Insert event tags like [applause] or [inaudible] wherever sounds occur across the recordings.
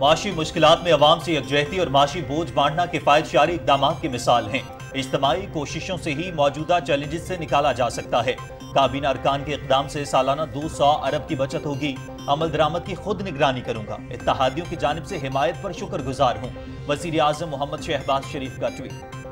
माशी मुश्किल में आवाम से यकजहती और माशी बोझ बांटना किफायतशारी इकदाम की मिसाल है इज्तमाही कोशिशों से ही मौजूदा चैलेंजेस से निकाला जा सकता है काबीना अरकान के इकदाम से सालाना दो सौ अरब की बचत होगी अमल दरामद की खुद निगरानी करूंगा इतिहादियों की जानब से हिमायत पर गुजार हूँ वजीर अजम मोहम्मद शहबाज शरीफ का ट्वीट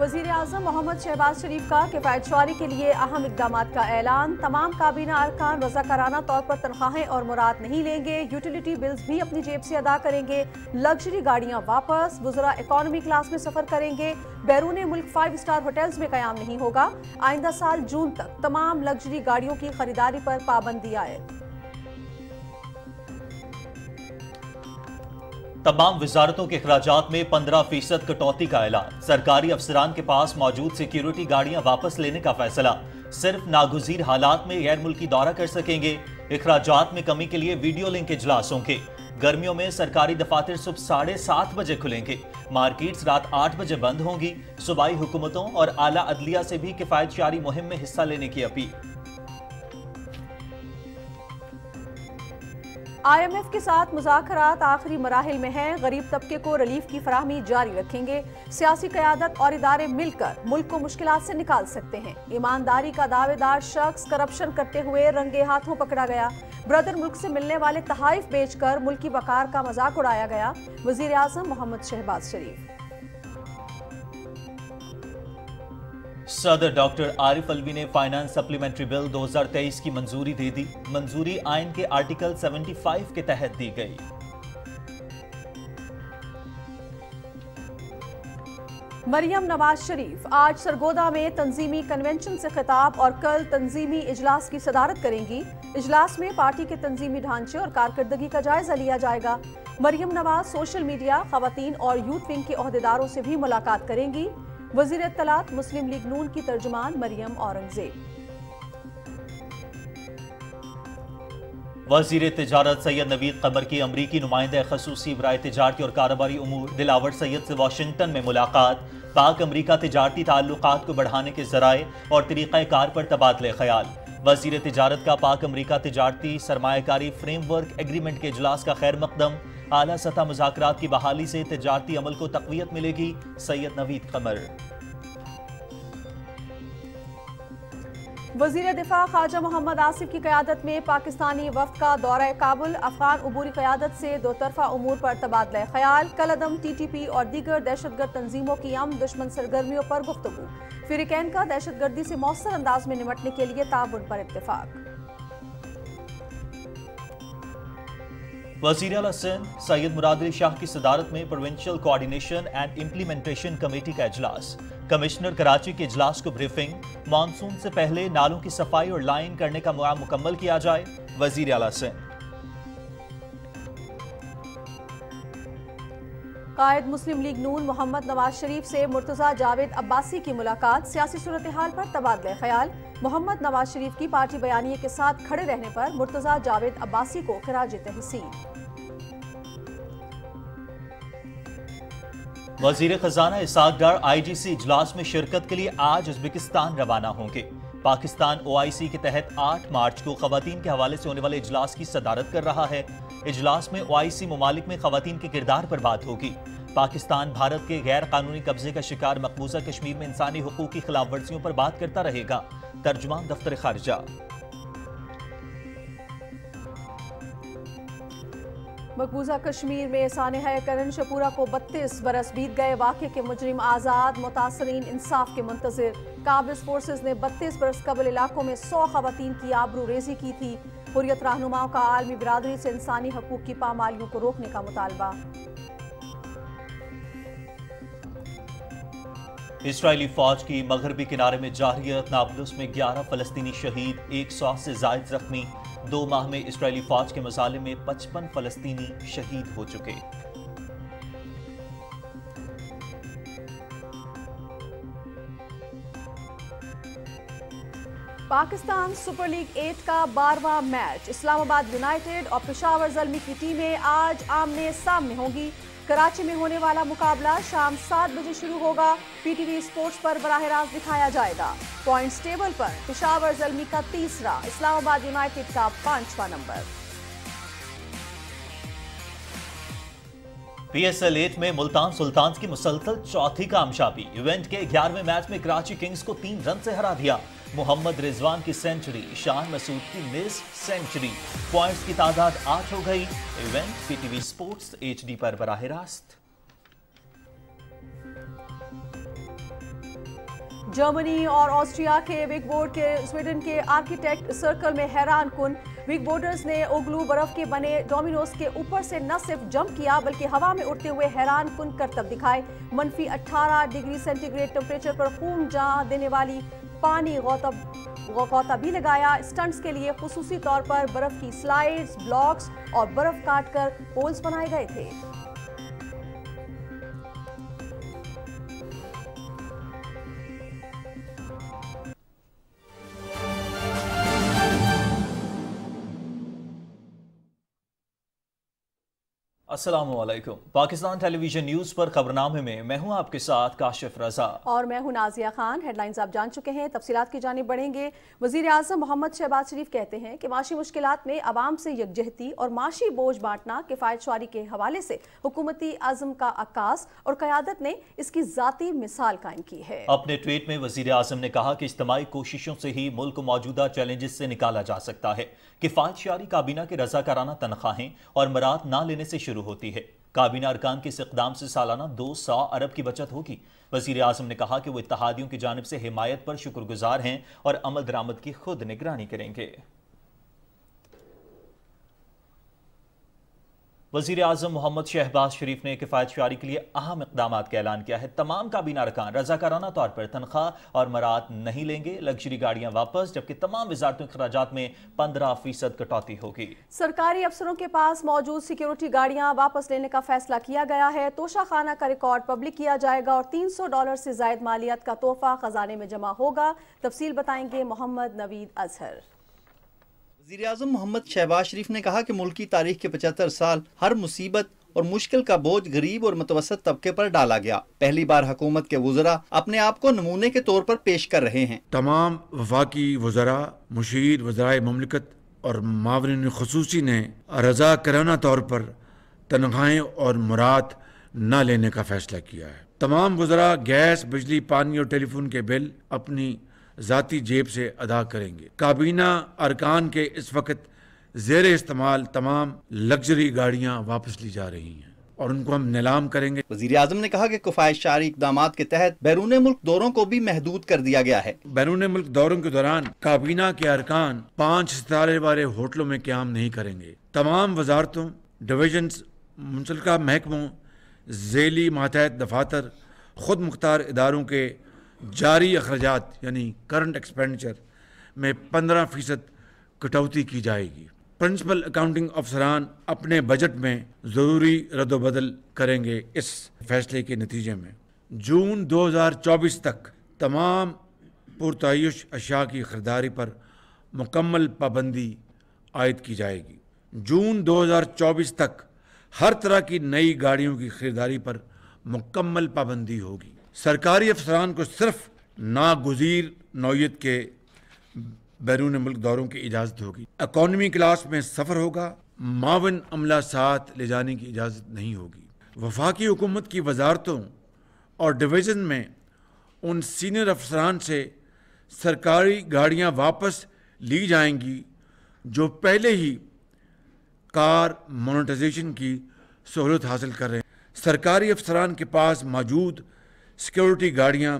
वजीर अजम मोहम्मद शहबाज शरीफ का किफ़ायतशारी के लिए अहम इकदाम का ऐलान तमाम काबीना अरकान रजाकाराना तौर पर तनख्वाहें और मुराद नहीं लेंगे यूटिलिटी बिल्स भी अपनी जेब से अदा करेंगे लग्जरी गाड़ियां वापस गुजरा इकॉनमी क्लास में सफ़र करेंगे बैरून मुल्क फाइव स्टार होटल्स में क्याम नहीं होगा आइंदा साल जून तक तमाम लग्जरी गाड़ियों की खरीदारी पर पाबंदी आए तमाम वजारतों के अखराज में पंद्रह फीसद कटौती का ऐलान सरकारी अफसरान के पास मौजूद सिक्योरिटी गाड़ियां वापस लेने का फैसला सिर्फ नागुजीर हालात में गैर मुल्की दौरा कर सकेंगे अखराज में कमी के लिए वीडियो लिंक इजलास होंगे गर्मियों में सरकारी दफातर सुबह साढ़े सात बजे खुलेंगे मार्केट्स रात आठ बजे बंद होंगी सूबाई हुकूमतों और आला अदलिया से भी किफायत शारी मुहिम में हिस्सा लेने की अपील आईएमएफ के साथ मुजात आखिरी मराहल में है गरीब तबके को रिलीफ की फराहमी जारी रखेंगे सियासी क्यादत और इदारे मिलकर मुल्क को मुश्किल से निकाल सकते हैं ईमानदारी का दावेदार शख्स करप्शन करते हुए रंगे हाथों पकड़ा गया ब्रदर मुल्क से मिलने वाले तहाइफ बेचकर मुल्की वकार का मजाक उड़ाया गया वजीर अजम मोहम्मद शहबाज शरीफ सदर डॉक्टर आरिफ अलवी ने फाइनेंस सप्लीमेंट्री बिल 2023 की मंजूरी दे दी मंजूरी आयन के आर्टिकल 75 के तहत दी गई मरियम नवाज शरीफ आज सरगोदा में तंजीमी कन्वेंशन से खिताब और कल तंजीमी इजलास की सदारत करेंगी इजलास में पार्टी के तंजीमी ढांचे और कारकर्दगी का जायजा लिया जाएगा मरियम नवाज सोशल मीडिया खातन और यूथ विंग के अहदेदारों से भी मुलाकात करेंगी वजीर तलात मुस्लिम लीग नून की तर्जुमान मरियम औरंगजेब वजीर तजारत सैयद नवीद कबर की अमरीकी नुमाइंदे खसूसी बरए तजारती और कारोबारी उमूर दिलावर सैयद से वाशिंगटन में मुलाकात पाक अमरीका तजारती ताल्लुक को बढ़ाने के जराए और तरीक़ाकार पर तबादले ख्याल वजीर तजारत का पाक अमरीका तजारती सरमाकारी फ्रेमवर्क एग्रीमेंट के अजलास का खैर मकदम आला सतह मुजाकर की बहाली से तजारती अमल को तकवीत मिलेगी सैयद नवीद कमर वजीर दिफा ख्वाजा मोहम्मद आसिफ की क्यादत में पाकिस्तानी वफद का दौरा काबुल अफगान अबूरी क्यादत से दो तरफा अमूर पर तबादला ख्याल कलदम टी टी पी और दीगर दहशत गर्द तंजीमों की अम दुश्मन सरगर्मियों पर गुफ्तु फिरिकैन का दहशत गर्दी से मौसर अंदाज में निमटने के लिए ताबन पर इतफाक़ वजीर अला सिंध सैयद मुरादरी शाह की सदारत में provincial coordination and implementation committee का अजलास कमिश्नर कराची के इजलास को ब्रीफिंग मानसून से पहले नालों की सफाई और लाइन करने का मुआ मुकम्मल किया जाए वजीर अला सिंध कायद मुस्लिम लीग नून मोहम्मद नवाज शरीफ से मुर्तजा जावेद अब्बासी की मुलाकात सियासी सूरत हाल पर तबादला ख्याल मोहम्मद नवाज शरीफ की पार्टी बयानी के साथ खड़े रहने पर मुर्तजा जावेद अब्बासी को खराज तहसीन वजीर खजाना इसहाक डार सी इजलास में शिरकत के लिए आज उजबेकिस्तान रवाना होंगे पाकिस्तान ओआईसी के तहत 8 मार्च को खातन के हवाले से होने वाले इजलास की सदारत कर रहा है इजलास में ओआईसी ममालिक में खातन के किरदार पर बात होगी पाकिस्तान भारत के गैर कानूनी कब्जे का शिकार मकबूजा कश्मीर में इंसानी हकूक की खिलाफ वर्जियों पर बात करता रहेगा तर्जुमान दफ्तर खारजा मकबूजा कश्मीर में है करण शपूरा को बत्तीस बरस बीत गए वाक्य के मुजरिम आज़ाद मुतासरीन इंसाफ के मुंतजर काबिज फोर्सेज ने बत्तीस बरस कबल इलाकों में सौ खवतान की आबरू रेजी की थी हुरियत रहनुमाओं का आलमी बरदरी से इंसानी हकूक़ की पामालियों को रोकने का मुतालबा इसराइली फौज की मगरबी किनारे में जारियत नाबलुस में ग्यारह फलस्तनी शहीद एक सौ से जायद जख्मी दो माह में इसराइली फौज के मसाले में 55 फलस्तीनी शहीद हो चुके पाकिस्तान सुपर लीग एट का बारवा मैच इस्लामाबाद यूनाइटेड और पिशावर जलमी की टीमें आज आमने सामने होंगी कराची में होने वाला मुकाबला शाम सात बजे शुरू होगा पीटीवी स्पोर्ट्स पर बराह रास्त दिखाया जाएगा पॉइंट्स टेबल पर पिशावर जलमी का तीसरा इस्लामाबाद यूनाइटेड का पांचवा नंबर पीएसएल एट में मुल्तान सुल्तान की मुसलसल चौथी कामयाबी इवेंट के ग्यारहवें मैच में कराची किंग्स को तीन रन से हरा दिया मोहम्मद रिजवान की सेंचुरी शाह मसूद की मिस सेंचुरी पॉइंट्स की तादाद आठ हो गई इवेंट पीटीवी स्पोर्ट्स एचडी पर बराह रास्त जर्मनी और ऑस्ट्रिया के विग बोर्ड के स्वीडन के आर्किटेक्ट सर्कल में हैरान कुन विग बोर्डर्स ने उगलू बर्फ के बने डोमिनोज के ऊपर से न सिर्फ जंप किया बल्कि हवा में उड़ते हुए हैरान कुन करतब दिखाए मनफी 18 डिग्री सेंटीग्रेड टेम्परेचर पर खून जहां देने वाली पानी गौता भी लगाया स्टंट्स के लिए खसूसी तौर पर बर्फ की स्लाइड्स ब्लॉक्स और बर्फ काट कर पोल्स बनाए गए थे असलम पाकिस्तान टेलीविजन न्यूज़ पर खबरनामे में मैं हूं आपके साथ काशिफ रजा और मैं हूं नाजिया खान हेडलाइंस आप जान चुके हैं तफसीत की जानब बढ़ेंगे वजीर अजम मोहम्मद शहबाज शरीफ कहते हैं कि माशी मुश्किल में आवाम से यकजहती और माशी बोझ बांटना किफ़ायत शुरी के हवाले से हुकूमती अजम का अक्कास और क्यादत ने इसकी ज़ाती मिसाल कायम की है अपने ट्वीट में वजीर अजम ने कहा कि इज्तमी कोशिशों से ही मुल्क मौजूदा चैलेंजेस से निकाला जा सकता है किफायतशारी काबीना के रजाकाराना तनख्वाहें और मरात ना लेने से शुरू होती है काबीना अरकान के इस इकदाम से सालाना दो सौ अरब की बचत होगी वजीर अजम ने कहा कि वो इतिहादियों की जानब से हिमायत पर शुक्रगुजार हैं और अमल दरामद की खुद निगरानी करेंगे वजीर अजम मोहम्मद शहबाज शरीफ ने किफ़ायत शारी के लिए अहम इकदाम का ऐलान किया है तमाम काबीना अरकान रजाकाराना तौर पर तनख्वाह और मरात नहीं लेंगे लग्जरी गाड़ियाँ वापस जबकि तमाम वजारतों के खराज में पंद्रह फीसद कटौती होगी सरकारी अफसरों के पास मौजूद सिक्योरिटी गाड़ियाँ वापस लेने का फैसला किया गया है तोशा खाना का रिकॉर्ड पब्लिक किया जाएगा और तीन सौ डॉलर से जायद मालियात का तोहफा खजाने में जमा होगा तफसील बताएंगे मोहम्मद नवीद अजहर वजीर अजम मोहम्मद शहबाज शरीफ ने कहा कि मुल्क की तारीख के पचहत्तर साल हर मुसीबत और मुश्किल का बोझ गरीब और मतवसत तबके पर डाला गया पहली बार हुकूमत के वजरा अपने आप को नमूने के तौर पर पेश कर रहे हैं तमाम वफाकी वजरा मुशीर वजराए ममलिकत और मावरिन खसूसी ने रजा कराना तौर पर तनख्वाहें और मुराद न लेने का फैसला किया है तमाम वजरा गैस बिजली पानी और टेलीफोन के बिल अपनी ज़ाती जेब से अदा करेंगे काबीना अरकान के इस वक्त जेर इस्तेमाल तमाम लग्जरी गाड़ियाँ वापस ली जा रही हैं और उनको हम नीलाम करेंगे वजीर आजम ने कहा कि किफायत इकदाम के तहत बैरून मुल्क दौरों को भी महदूद कर दिया गया है बैरून मुल्क दौरों के दौरान काबीना के अरकान पाँच सितारे वाले होटलों में क्याम नहीं करेंगे तमाम वजारतों डिवीजन मुंसलका महकमों झेली मातहत दफातर खुद मुख्तार इदारों के जारी अखराज यानी करंट एक्सपेंडिचर में पंद्रह फ़ीसद कटौती की जाएगी प्रिंसिपल अकाउंटिंग अफसरान अपने बजट में ज़रूरी रद्दबदल करेंगे इस फैसले के नतीजे में जून 2024 तक तमाम पुरतयुश अशा की खरीदारी पर मुकम्मल पाबंदी आयद की जाएगी जून 2024 तक हर तरह की नई गाड़ियों की खरीदारी पर मुकम्मल पाबंदी होगी सरकारी अफसरान को सिर्फ नागजीर नौीयत के बैरून मुल्क दौरों की इजाज़त होगी अकॉनमी क्लास में सफ़र होगा मावन अमला साथ ले जाने की इजाज़त नहीं होगी वफाकी हुकूमत की वजारतों और डिवीज़न में उन सीनियर अफसरान से सरकारी गाड़ियां वापस ली जाएंगी जो पहले ही कार मोनिटाइजेशन की सहूलत हासिल कर रहे हैं सरकारी अफसरान के पास मौजूद सिक्योरिटी गाड़ियाँ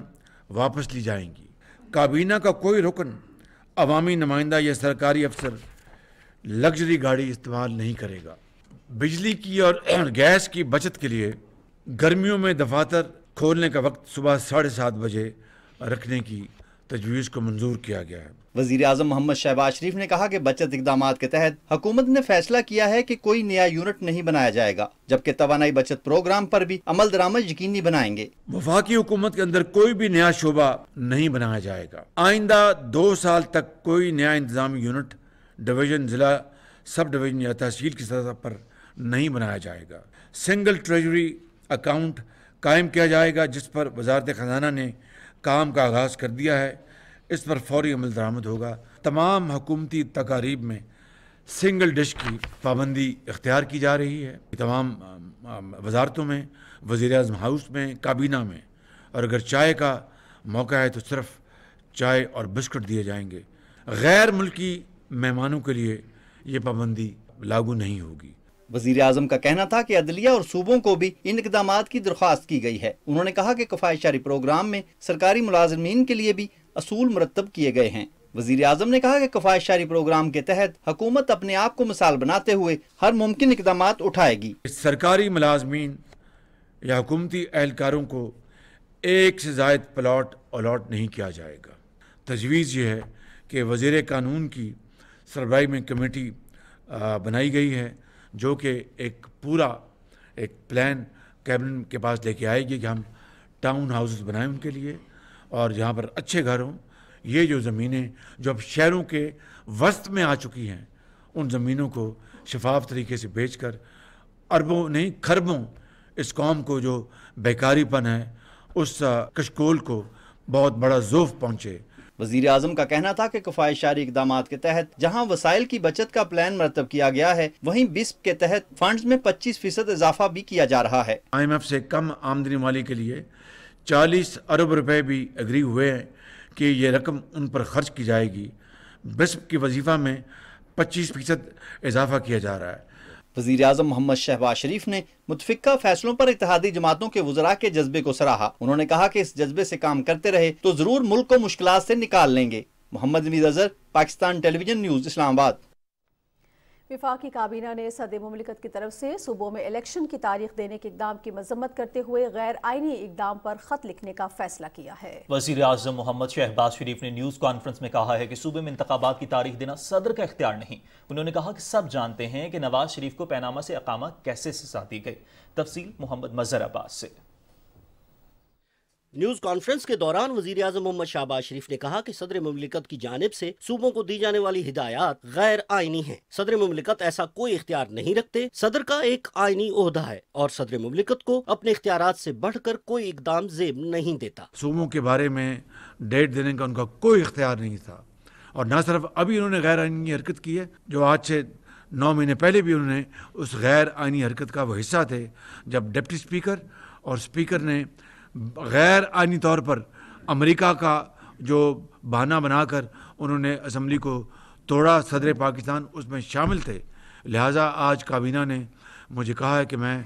वापस ली जाएंगी काबीना का कोई रुकन अवामी नुमाइंदा या सरकारी अफसर लग्जरी गाड़ी इस्तेमाल नहीं करेगा बिजली की और [clears throat] गैस की बचत के लिए गर्मियों में दफातर खोलने का वक्त सुबह साढ़े सात बजे रखने की तजवीज़ को मंजूर किया गया है वजीर अजम मोहम्मद शहबाज शरीफ ने कहा कि बचत इकदाम के तहत हुकूमत ने फैसला किया है कि कोई नया यूनिट नहीं बनाया जाएगा जबकि तोानाई बचत प्रोग्राम पर भी अमल दरामद यकीनी बनाएंगे वफाकी हुकूमत के अंदर कोई भी नया शोबा नहीं बनाया जाएगा आइंदा दो साल तक कोई नया इंतजाम यूनिट डिवीजन जिला सब डिवीजन या तहसील की सतह पर नहीं बनाया जाएगा सिंगल ट्रेजरी अकाउंट कायम किया जाएगा जिस पर वजारत ख़जाना ने काम का आगाज़ कर दिया है इस पर फौरी अमल दरामद होगा तमाम हकूमती तकारीब में सिंगल डिश की पाबंदी इख्तियार की जा रही है तमाम वजारतों में वज़ी अजम हाउस में काबीना में और अगर चाय का मौका है तो सिर्फ चाय और बिस्कुट दिए जाएंगे गैर मुल्की मेहमानों के लिए ये पाबंदी लागू नहीं होगी वजीर अजम का कहना था कि अदलिया और सूबों को भी इन इकदाम की दरख्वास्त की गई है उन्होंने कहा कि कफायशारी प्रोग्राम में सरकारी मुलाजमीन के लिए भी असूल मुरतब किए गए हैं वजीर अजम ने कहा कि कफायशारी प्रोग्राम के तहत हुकूमत अपने आप को मिसाल बनाते हुए हर मुमकिन इकदाम उठाएगी सरकारी मुलाजमीन या हुकूमती एहलकारों को एक से जायद प्लाट अलाट नहीं किया जाएगा तजवीज़ ये है कि वजीर कानून की सरबाई में कमेटी बनाई गई है जो कि एक पूरा एक प्लान कैबिनेट के पास लेके आएगी कि हम टाउन हाउसेस बनाएं उनके लिए और जहाँ पर अच्छे घर हों ये जो ज़मीनें जो अब शहरों के वस्त में आ चुकी हैं उन ज़मीनों को शफाफ तरीके से बेचकर अरबों नहीं खरबों इस कौम को जो बेकारीपन है उस कशकोल को बहुत बड़ा जोफ पहुँचे वजीर अजम का कहना था कि कफाय शारी इकदाम के तहत जहाँ वसाइल की बचत का प्लान मरतब किया गया है वहीं बिस्प के तहत फंड में पच्चीस फीसद इजाफा भी किया जा रहा है आई एम एफ से कम आमदनी वाले के लिए चालीस अरब रुपए भी एग्री हुए हैं कि ये रकम उन पर खर्च की जाएगी बिस्प के वजीफा में पच्चीस फीसद इजाफा किया जा रहा है वजीर अजम मोहम्मद शहबाज शरीफ ने मुतफिका फैसलों पर इतिहादी जमातों के वजरा के जज्बे को सराहा उन्होंने कहा कि इस जज्बे से काम करते रहे तो जरूर मुल्क को मुश्किल से निकाल लेंगे मोहम्मद नवीद अजहर पाकिस्तान टेलीविजन न्यूज इस्लामाबाद विफाकी काबीना ने सदर ममलिकत की तरफ से सूबों में इलेक्शन की तारीख देने के इकदाम की मजम्मत करते हुए गैर आइनी इकदाम पर खत लिखने का फैसला किया है वजीर अजम मोहम्मद शहबाज शरीफ ने न्यूज़ कॉन्फ्रेंस में कहा है कि सूबे में इंतबात की तारीख देना सदर का इख्तियार नहीं उन्होंने कहा कि सब जानते हैं कि नवाज शरीफ को पैनामा से अकामा कैसे सजा दी गई तफसी मोहम्मद मजहर अब्बास से न्यूज कॉन्फ्रेंस के दौरान वजीर अजम मोहम्मद शाहबाज शरीफ ने कहा की सदर ममलिकत की जानब ऐसी सूबों को दी जाने वाली हिदायत गैर आइनी है सदर ममलिकत ऐसा कोई इख्तियार नहीं रखते सदर का एक आइनी अहदा है और सदर ममलिकत को अपने इख्तियार ऐसी बढ़ कर कोई इकदाम जेब नहीं देता सूबों के बारे में डेट देने का उनका कोई इख्तियार नहीं था और न सिर्फ अभी उन्होंने गैर आइनी हरकत की है जो आज से नौ महीने पहले भी उन्होंने उस गैर आइनी हरकत का वो हिस्सा थे जब डिप्टी स्पीकर और स्पीकर ने गैर आनी तौर पर अमेरिका का जो बहाना बनाकर उन्होंने असम्बली को तोड़ा सदर पाकिस्तान उसमें शामिल थे लिहाजा आज काबीना ने मुझे कहा है कि मैं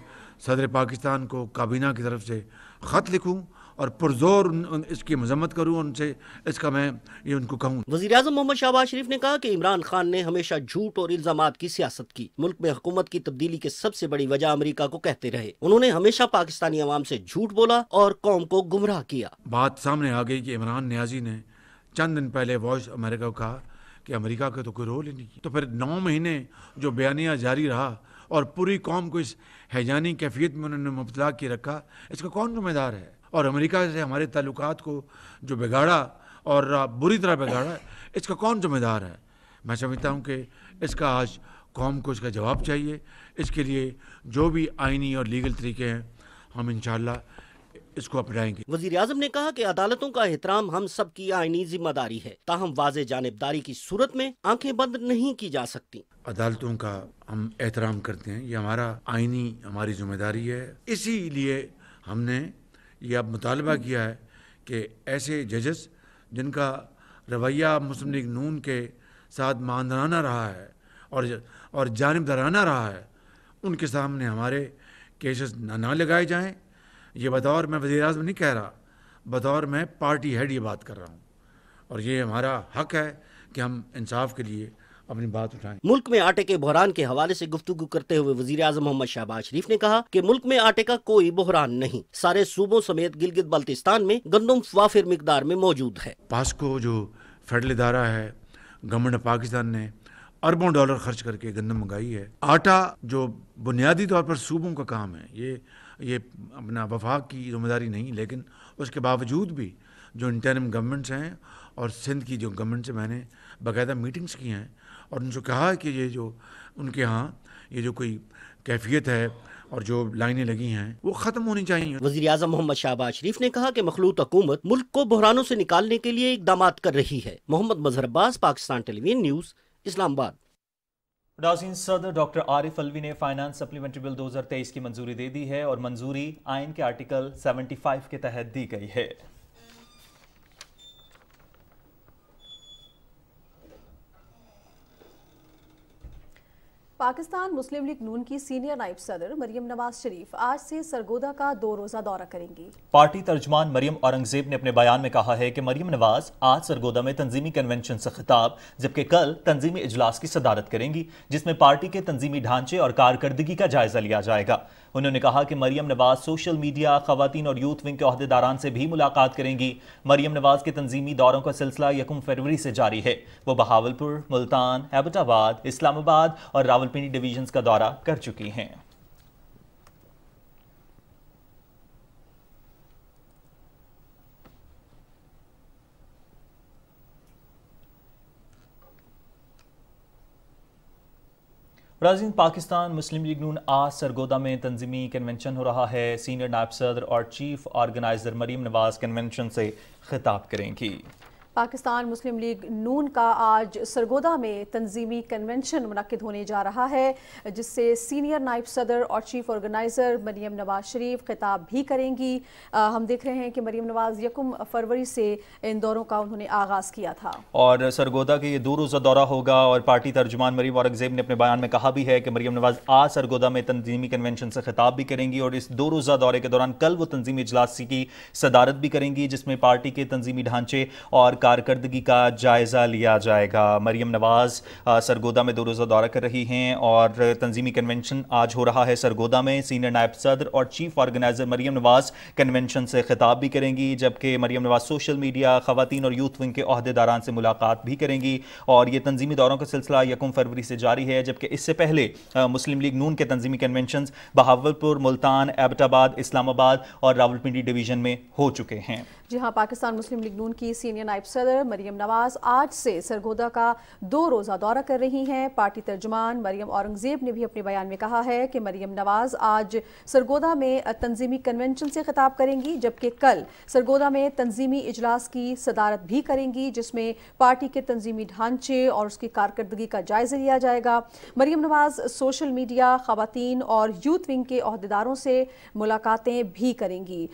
सदर पाकिस्तान को काबीना की तरफ से ख़त लिखूँ और पुरजोर इसकी मजम्मत करूँ उनसे इसका मैं ये उनको कहूँ वजी अजम मोहम्मद शहबाज शरीफ ने कहा कि इमरान खान ने हमेशा झूठ और इल्जाम की सियासत की मुल्क में हुकूमत की तब्दीली की सबसे बड़ी वजह अमरीका को कहते रहे उन्होंने हमेशा पाकिस्तानी आवाम से झूठ बोला और कौम को गुमराह किया बात सामने आ गई कि इमरान न्याजी ने चंद दिन पहले वॉइस अमेरिका को कहा कि अमेरिका का तो कोई रोल ही नहीं तो फिर नौ महीने जो बयानिया जारी रहा और पूरी कौम को इस हैजानी कैफियत में उन्होंने मुबला की रखा इसका कौन जिम्मेदार है और अमेरिका से हमारे ताल्लुक को जो बिगाड़ा और बुरी तरह बिगाड़ा इसका कौन जिम्मेदार है मैं समझता हूँ कि इसका आज कौम को इसका जवाब चाहिए इसके लिए जो भी आइनी और लीगल तरीके हैं हम इन इसको अपनाएंगे वजीर अजम ने कहा कि अदालतों का एहतराम हम सब की आइनी जिम्मेदारी है ताहम वाज जानबदारी की सूरत में आंखें बंद नहीं की जा सकती अदालतों का हम एहतराम करते हैं ये हमारा आइनी हमारी जिम्मेदारी है इसीलिए हमने यह अब मुतालबा किया है कि ऐसे जजस जिनका रवैया मुस्लिम लीग नून के साथ मानदाराना रहा है और और जानबदाराना रहा है उनके सामने हमारे केसेस ना, ना लगाए जाएं ये बतौर मैं वजी अजम नहीं कह रहा बतौर मैं पार्टी हेड ये बात कर रहा हूँ और ये हमारा हक है कि हम इंसाफ के लिए अपनी बात उठाएं मुल्क में आटे के बहरान के हवाले से गुफ्तु करते हुए वजीर आजम मोहम्मद शहबाज शरीफ ने कहा कि मुल्क में आटे का कोई बहरान नहीं सारे सूबों समेत गिलगित बल्तिस्तान में गंदम वाफिर मकदार में मौजूद है पास्को जो फेडरल इदारा है गवर्नमेंट ऑफ पाकिस्तान ने अरबों डॉलर खर्च करके गंदम मंगाई है आटा जो बुनियादी तौर पर सूबों का काम है ये ये अपना वफाक की जिम्मेदारी नहीं लेकिन उसके बावजूद भी जो इंटरम गवर्नमेंट्स हैं और सिंध की जो गवर्नमेंट से मैंने बाकायदा मीटिंग्स की हैं और उनसे कहा कि ये जो उनके यहाँ ये जो कोई कैफियत है और जो लाइनें लगी हैं वो खत्म होनी चाहिए वजी अजम मोहम्मद शाहबाज शरीफ ने कहा कि मखलूत हुकूमत मुल्क को बहरानों से निकालने के लिए इकदाम कर रही है मोहम्मद मजहर अब्बास पाकिस्तान टेलीविजन न्यूज इस्लामाबाद नाजीन सदर डॉक्टर आरिफ अलवी ने फाइनेंस सप्लीमेंट्री बिल 2023 की मंजूरी दे दी है और मंजूरी आइन के आर्टिकल 75 के तहत दी गई है पाकिस्तान मुस्लिम लीग नून की सीनियर नायब सदर मरियम नवाज शरीफ आज से सरगोदा का दो रोजा दौरा करेंगी पार्टी तर्जमान मरियम औरंगजेब ने अपने बयान में कहा है कि मरियम नवाज आज सरगोदा में तंजीमी कन्वेंशन से खिताब जबकि कल तंजीमी इजलास की सदारत करेंगी जिसमें पार्टी के तंजीमी ढांचे और कारकर्दगी का जायजा लिया जाएगा उन्होंने कहा कि मरियम नवाज सोशल मीडिया खातन और यूथ विंग के अहदेदारान से भी मुलाकात करेंगी मरियम नवाज के तंजीमी दौरों का सिलसिला यकम फरवरी से जारी है वो बहावलपुर मुल्तान एबटाबाद इस्लामाबाद और रावलपिंडी डिवीजन का दौरा कर चुकी हैं ब्राजीन पाकिस्तान मुस्लिम लीग नून आज सरगोदा में तंजीमी कन्वेंशन हो रहा है सीनियर नायब सदर और chief organiser Maryam Nawaz convention से खिताब करेंगी पाकिस्तान मुस्लिम लीग नून का आज सरगोदा में तंजीमी कन्वेंशन मनद होने जा रहा है जिससे सीनियर नायब सदर और चीफ ऑर्गेनाइज़र मरीम नवाज शरीफ खिताब भी करेंगी आ, हम देख रहे हैं कि मरीम नवाज यकम फरवरी से इन दौरों का उन्होंने आगाज़ किया था और सरगोदा के ये दो रोज़ा दौरा होगा और पार्टी तर्जुमान मरीम औरंगजेब ने अपने बयान में कहा भी है कि मरीम नवाज आज सरगोदा में तंजीमी कन्वेंशन से खिताब भी करेंगी और इस दो रोज़ा दौरे के दौरान कल वो तंजीमी इजलास की सदारत भी करेंगी जिसमें पार्टी के तंजीमी ढांचे और कारकर्दगी का जायज़ा लिया जाएगा मरियम नवाज़ सरगोदा में दो रोज़ा दौरा कर रही हैं और तंजीमी कन्वेंशन आज हो रहा है सरगोदा में सीनियर नायब सदर और chief organiser Maryam Nawaz convention से खिताब भी करेंगी जबकि मरियम नवाज़ सोशल मीडिया खातन और यूथ विंग के अहदेदारान से मुलाकात भी करेंगी और ये तंजीमी दौरों का सिलसिला यकम फरवरी से जारी है जबकि इससे पहले मुस्लिम लीग नून के तंजीमी कन्वेंशन बहावलपुर मुल्तान एबटाबाद इस्लामाबाद और रावलपिंडी डिवीजन में हो चुके हैं जहां पाकिस्तान मुस्लिम लीग नून की सीनियर नायब सदर मरियम नवाज आज से सरगोदा का दो रोज़ा दौरा कर रही हैं पार्टी तर्जमान मरियम औरंगजेब ने भी अपने बयान में कहा है कि मरियम नवाज आज सरगोदा में तंजीमी कन्वेंशन से खिताब करेंगी जबकि कल सरगोदा में तंजीमी इजलास की सदारत भी करेंगी जिसमें पार्टी के तंजीमी ढांचे और उसकी कारकर्दगी का जायजा लिया जाएगा मरियम नवाज सोशल मीडिया खातन और यूथ विंग के अहदेदारों से मुलाकातें भी करेंगी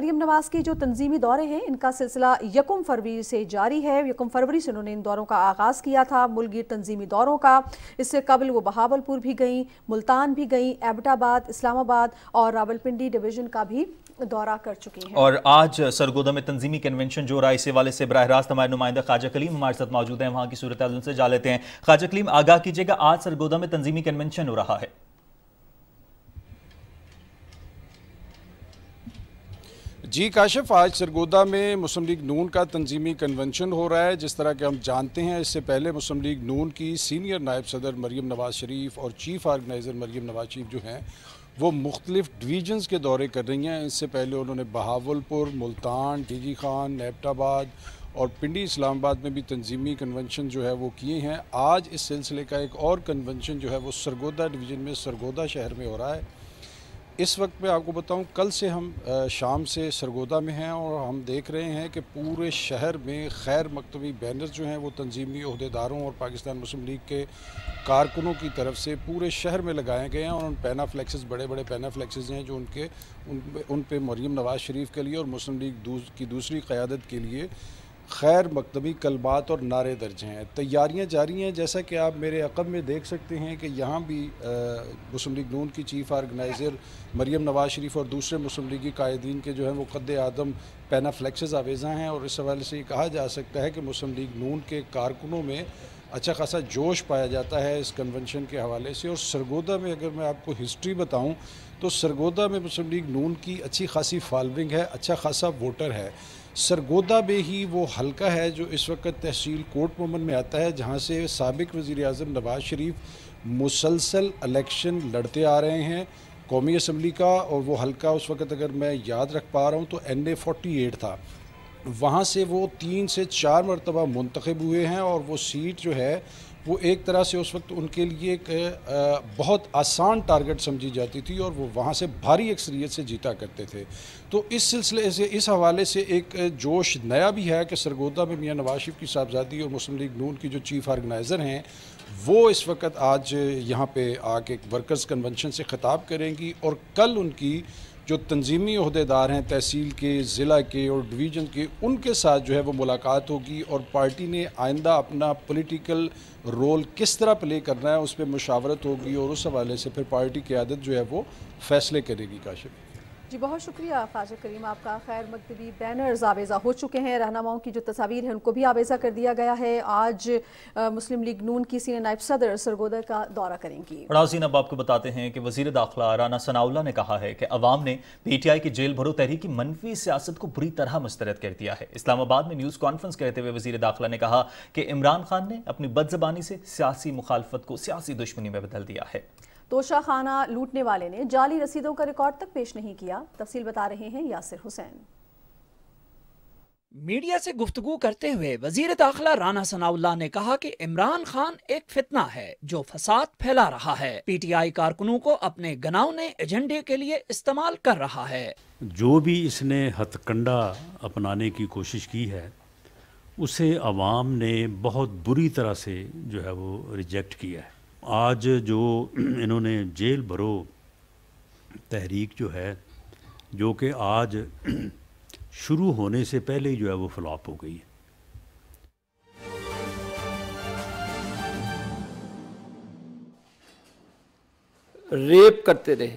मरियम नवाज की जो तंजीमी दौर दौरे हैं इनका सिलसिला यकम फरवरी से जारी है यकम फरवरी से उन्होंने इन दौरों का आगाज़ किया था मुलगिर तंजीमी दौरों का इससे कबल वो बहावलपुर भी गई मुल्तान भी गई एबटाबाद इस्लामाबाद और रावलपिंडी डिवीज़न का भी दौरा कर चुकी हैं और आज सरगोदा में तंजीमी कन्वेंशन जो रहा इस वाले से बरह रास्त हमारे नुमाइंदा ख्वाजा कलीम हमारे साथ मौजूद हैं वहाँ की सूरत से जा लेते हैं ख्वाजा कलीम आगाह कीजिएगा आज सरगोदा में तंजीमी कन्वेंशन हो रहा है जी काशिफ आज सरगोदा में मुस्लिम लीग नून का तंजीमी कन्वेंशन हो रहा है जिस तरह के हम जानते हैं इससे पहले मुस्लिम लीग नून की सीनियर नायब सदर मरीम नवाज़ शरीफ और चीफ़ आर्गनाइज़र मरीम नवाज़ शरीफ जो हैं वो मुख्तलिफ डिवीजन्स के दौरे कर रही हैं इससे पहले उन्होंने बहावलपुर मुल्तान टीजी खान नैपटाबाद और पिंडी इस्लामाबाद में भी तंजीमी कन्वेंशन जो है वो किए हैं आज इस सिलसिले का एक और कन्वेंशन जो है वो सरगोदा डिवीज़न में सरगोदा शहर में हो रहा है इस वक्त मैं आपको बताऊं कल से हम शाम से सरगोदा में हैं और हम देख रहे हैं कि पूरे शहर में खैर मकतबी बैनर जो हैं वो तंजीमी अहदेदारों और पाकिस्तान मुस्लिम लीग के कारकुनों की तरफ से पूरे शहर में लगाए गए हैं और उन पैना फ्लैक्सेस बड़े बड़े पैना फ्लैक्सेस हैं जो उनके उन उन पर मरीम नवाज़ शरीफ के लिए और मुस्लिम लीग दूस, की दूसरी क़्यादत के लिए खैर मकदमी कलबात और नारे दर्ज हैं तैयारियां जारी हैं जैसा कि आप मेरे अकब में देख सकते हैं कि यहाँ भी मुस्लिम लीग नून की चीफ आर्गनाइज़र मरीम नवाज शरीफ और दूसरे मुस्लिम लीगी कायदीन के जो हैं वो कद आदम पैना आवेजा हैं और इस हवाले से ये कहा जा सकता है कि मुस्लिम लीग नून के कारकुनों में अच्छा खासा जोश पाया जाता है इस कन्वेंशन के हवाले से और सरगोदा में अगर मैं आपको हिस्ट्री बताऊँ तो सरगोदा में मुस्लिम लीग नून की अच्छी खासी फॉलोइंग है अच्छा खासा वोटर है सरगोदा बे ही वो हलका है जो इस वक्त तहसील कोट मोमन में आता है जहाँ से सबक वज़ी अजम नवाज शरीफ मुसलसल अलेक्शन लड़ते आ रहे हैं कौमी असम्बली का और वो हल्का उस वक्त अगर मैं याद रख पा रहा हूँ तो एन ए फोटी एट था वहाँ से वो तीन से चार मरतबा मुंतखब हुए हैं और वो सीट जो है वो एक तरह से उस वक्त उनके लिए एक बहुत आसान टारगेट समझी जाती थी और वो वहाँ से भारी अक्सरियत से जीता करते थे तो इस सिलसिले से इस हवाले से एक जोश नया भी है कि सरगोदा में मियाँ नवाज शरीफ की साहबजादी और मुस्लिम लीग नून की जो चीफ आर्गनाइज़र हैं वो इस वक्त आज यहाँ पे आके एक वर्कर्स कन्वेंशन से ख़ताब करेंगी और कल उनकी जो तंजीमी अहदेदार हैं तहसील के ज़िला के और डिवीज़न के उनके साथ जो है वो मुलाकात होगी और पार्टी ने आइंदा अपना पोलिटिकल रोल किस तरह प्ले करना है उस पर मुशावरत होगी और उस हवाले से फिर पार्टी की आदत जो है वो फैसले करेगी काशिफ जी बहुत शुक्रिया फाजिर करीम आपका खैर मकतबी बैनर्स आवेज़ा हो चुके हैं रहनुमाओं की जो तस्वीर है उनको भी आवेज़ा कर दिया गया है आज आ, मुस्लिम लीग नून की सीनियर नायब सदर सरगोदा का दौरा करेंगी राजीन अब आपको बताते हैं कि वजीर दाखिला राना सनाउल्ला ने कहा है कि अवाम ने पी टी आई की जेल भरो तहरीक की मनफी सियासत को बुरी तरह मुस्तरद कर दिया है इस्लामाबाद में न्यूज़ कॉन्फ्रेंस करते हुए वजी दाखिला ने कहा कि इमरान खान ने अपनी बदजबानी से सियासी मुखालफत को सियासी दुश्मनी में बदल दिया है तोशाखाना लूटने वाले ने जाली रसीदों का रिकॉर्ड तक पेश नहीं किया तफसील बता रहे हैं यासिर हुसैन मीडिया से गुफ्तु करते हुए वजीर दाखिला राना सनाउल्ला ने कहा कि इमरान खान एक फितना है जो फसाद फैला रहा है पीटीआई कारकुनों को अपने गनाव ने एजेंडे के लिए इस्तेमाल कर रहा है जो भी इसने हथकंडा अपनाने की कोशिश की है उसे अवाम ने बहुत बुरी तरह से जो है वो रिजेक्ट किया है आज जो इन्होंने जेल भरो तहरीक जो है जो कि आज शुरू होने से पहले ही जो है वो फ्लॉप हो गई है रेप करते रहे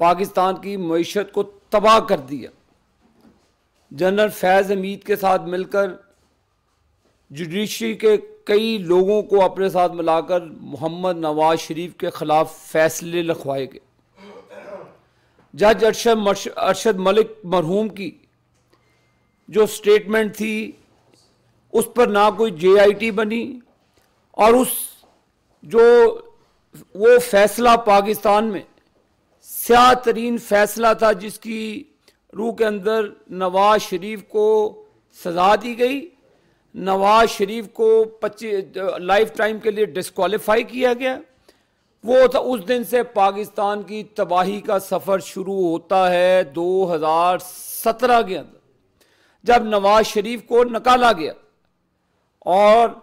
पाकिस्तान की मीशत को तबाह कर दिया जनरल फैज़ हमीद के साथ मिलकर जुडिशरी के कई लोगों को अपने साथ मिलाकर मोहम्मद नवाज शरीफ के ख़िलाफ़ फैसले लिखवाए गए जज अरशद अरशद मलिक मरहूम की जो स्टेटमेंट थी उस पर ना कोई जेआईटी बनी और उस जो वो फैसला पाकिस्तान में स्या तरीन फैसला था जिसकी रूह के अंदर नवाज शरीफ को सजा दी गई नवाज शरीफ को पच्चीस लाइफ टाइम के लिए डिस्कवालीफाई किया गया वो था उस दिन से पाकिस्तान की तबाही का सफ़र शुरू होता है 2017 के अंदर जब नवाज शरीफ को निकाला गया और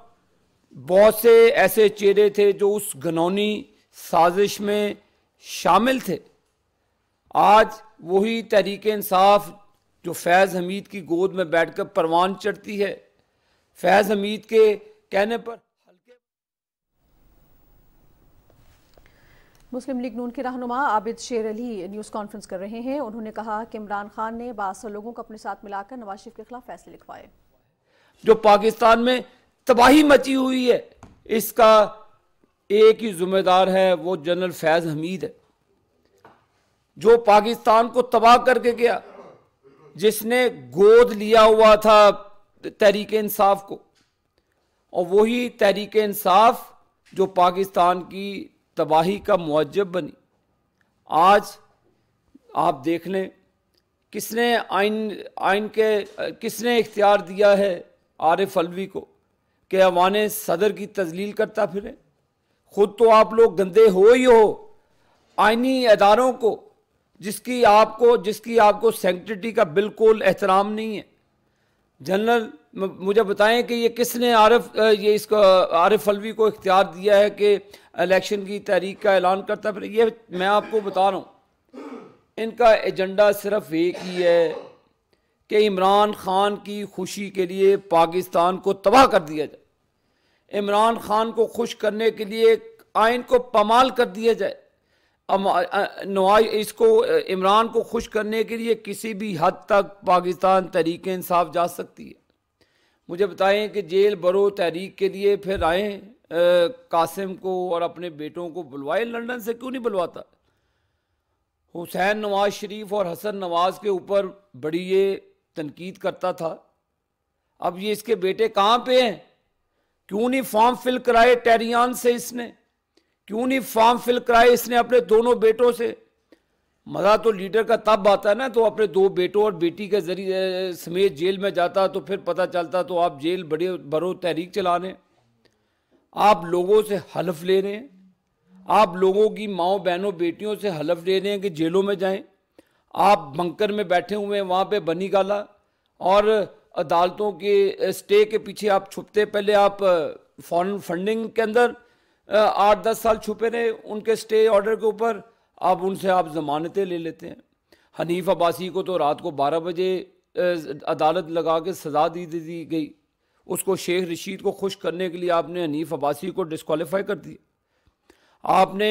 बहुत से ऐसे चेहरे थे जो उस घनौनी साजिश में शामिल थे आज वही तहरीक इंसाफ जो फैज़ हमीद की गोद में बैठकर परवान चढ़ती है फैज़ हमीद के कहने पर मुस्लिम लीग नून के रहनुमा आबिद शेर अली न्यूज़ कॉन्फ्रेंस कर रहे हैं उन्होंने कहा कि इमरान खान ने बासर लोगों को अपने साथ मिलाकर नवाज शरीफ के खिलाफ फैसले लिखवाए जो पाकिस्तान में तबाही मची हुई है इसका एक ही जिम्मेदार है वो जनरल फैज़ हमीद है जो पाकिस्तान को तबाह करके गया जिसने गोद लिया हुआ था तहरीक इंसाफ को और वही तहरीक इंसाफ जो पाकिस्तान की तबाही का मुजब बनी आज आप देख लें किसने आइन आइन के किसने इख्तियार दिया है आरिफ अलवी को कि अवान सदर की तजलील करता फिरे ख़ुद तो आप लोग गंदे हो ही हो आइनी अदारों को जिसकी आपको जिसकी आपको सेंटिटी का बिल्कुल एहतराम नहीं है जनरल मुझे बताएं कि ये किसने आरफ ये इसको आरिफ अलवी को इख्तियार दिया है कि इलेक्शन की तहरीक का ऐलान करता है फिर ये मैं आपको बता रहा हूँ इनका एजेंडा सिर्फ एक ही है कि इमरान खान की खुशी के लिए पाकिस्तान को तबाह कर दिया जाए इमरान खान को खुश करने के लिए आइन को पमाल कर दिया जाए नवाज इसको इमरान को खुश करने के लिए किसी भी हद तक पाकिस्तान तहरीक इंसाफ जा सकती है मुझे बताएं कि जेल बरो तहरीक के लिए फिर आए कासिम को और अपने बेटों को बुलवाए लंदन से क्यों नहीं बुलवाता हुसैन नवाज शरीफ और हसन नवाज के ऊपर बड़ी ये तनकीद करता था अब ये इसके बेटे कहाँ पे हैं क्यों नहीं फॉर्म फिल कराए टेरियान से इसने क्यों नहीं फॉर्म फिल कराए इसने अपने दोनों बेटों से मज़ा तो लीडर का तब आता है ना तो अपने दो बेटों और बेटी के जरिए समेत जेल में जाता तो फिर पता चलता तो आप जेल बड़े भरो तहरीक चला रहे आप लोगों से हलफ ले रहे हैं आप लोगों की माओ बहनों बेटियों से हलफ ले रहे हैं कि जेलों में जाएं आप बंकर में बैठे हुए हैं वहाँ पर बनी गाला और अदालतों के स्टे के पीछे आप छुपते पहले आप फॉरन फंडिंग के अंदर आठ दस साल छुपे रहे उनके स्टे ऑर्डर के ऊपर आप उनसे आप जमानतें ले लेते हैं हनीफ अब्बासी को तो रात को बारह बजे अदालत लगा के सज़ा दी दी गई उसको शेख रशीद को खुश करने के लिए आपने हनीफ अब्बासी को डिसकॉलीफाई कर दिया आपने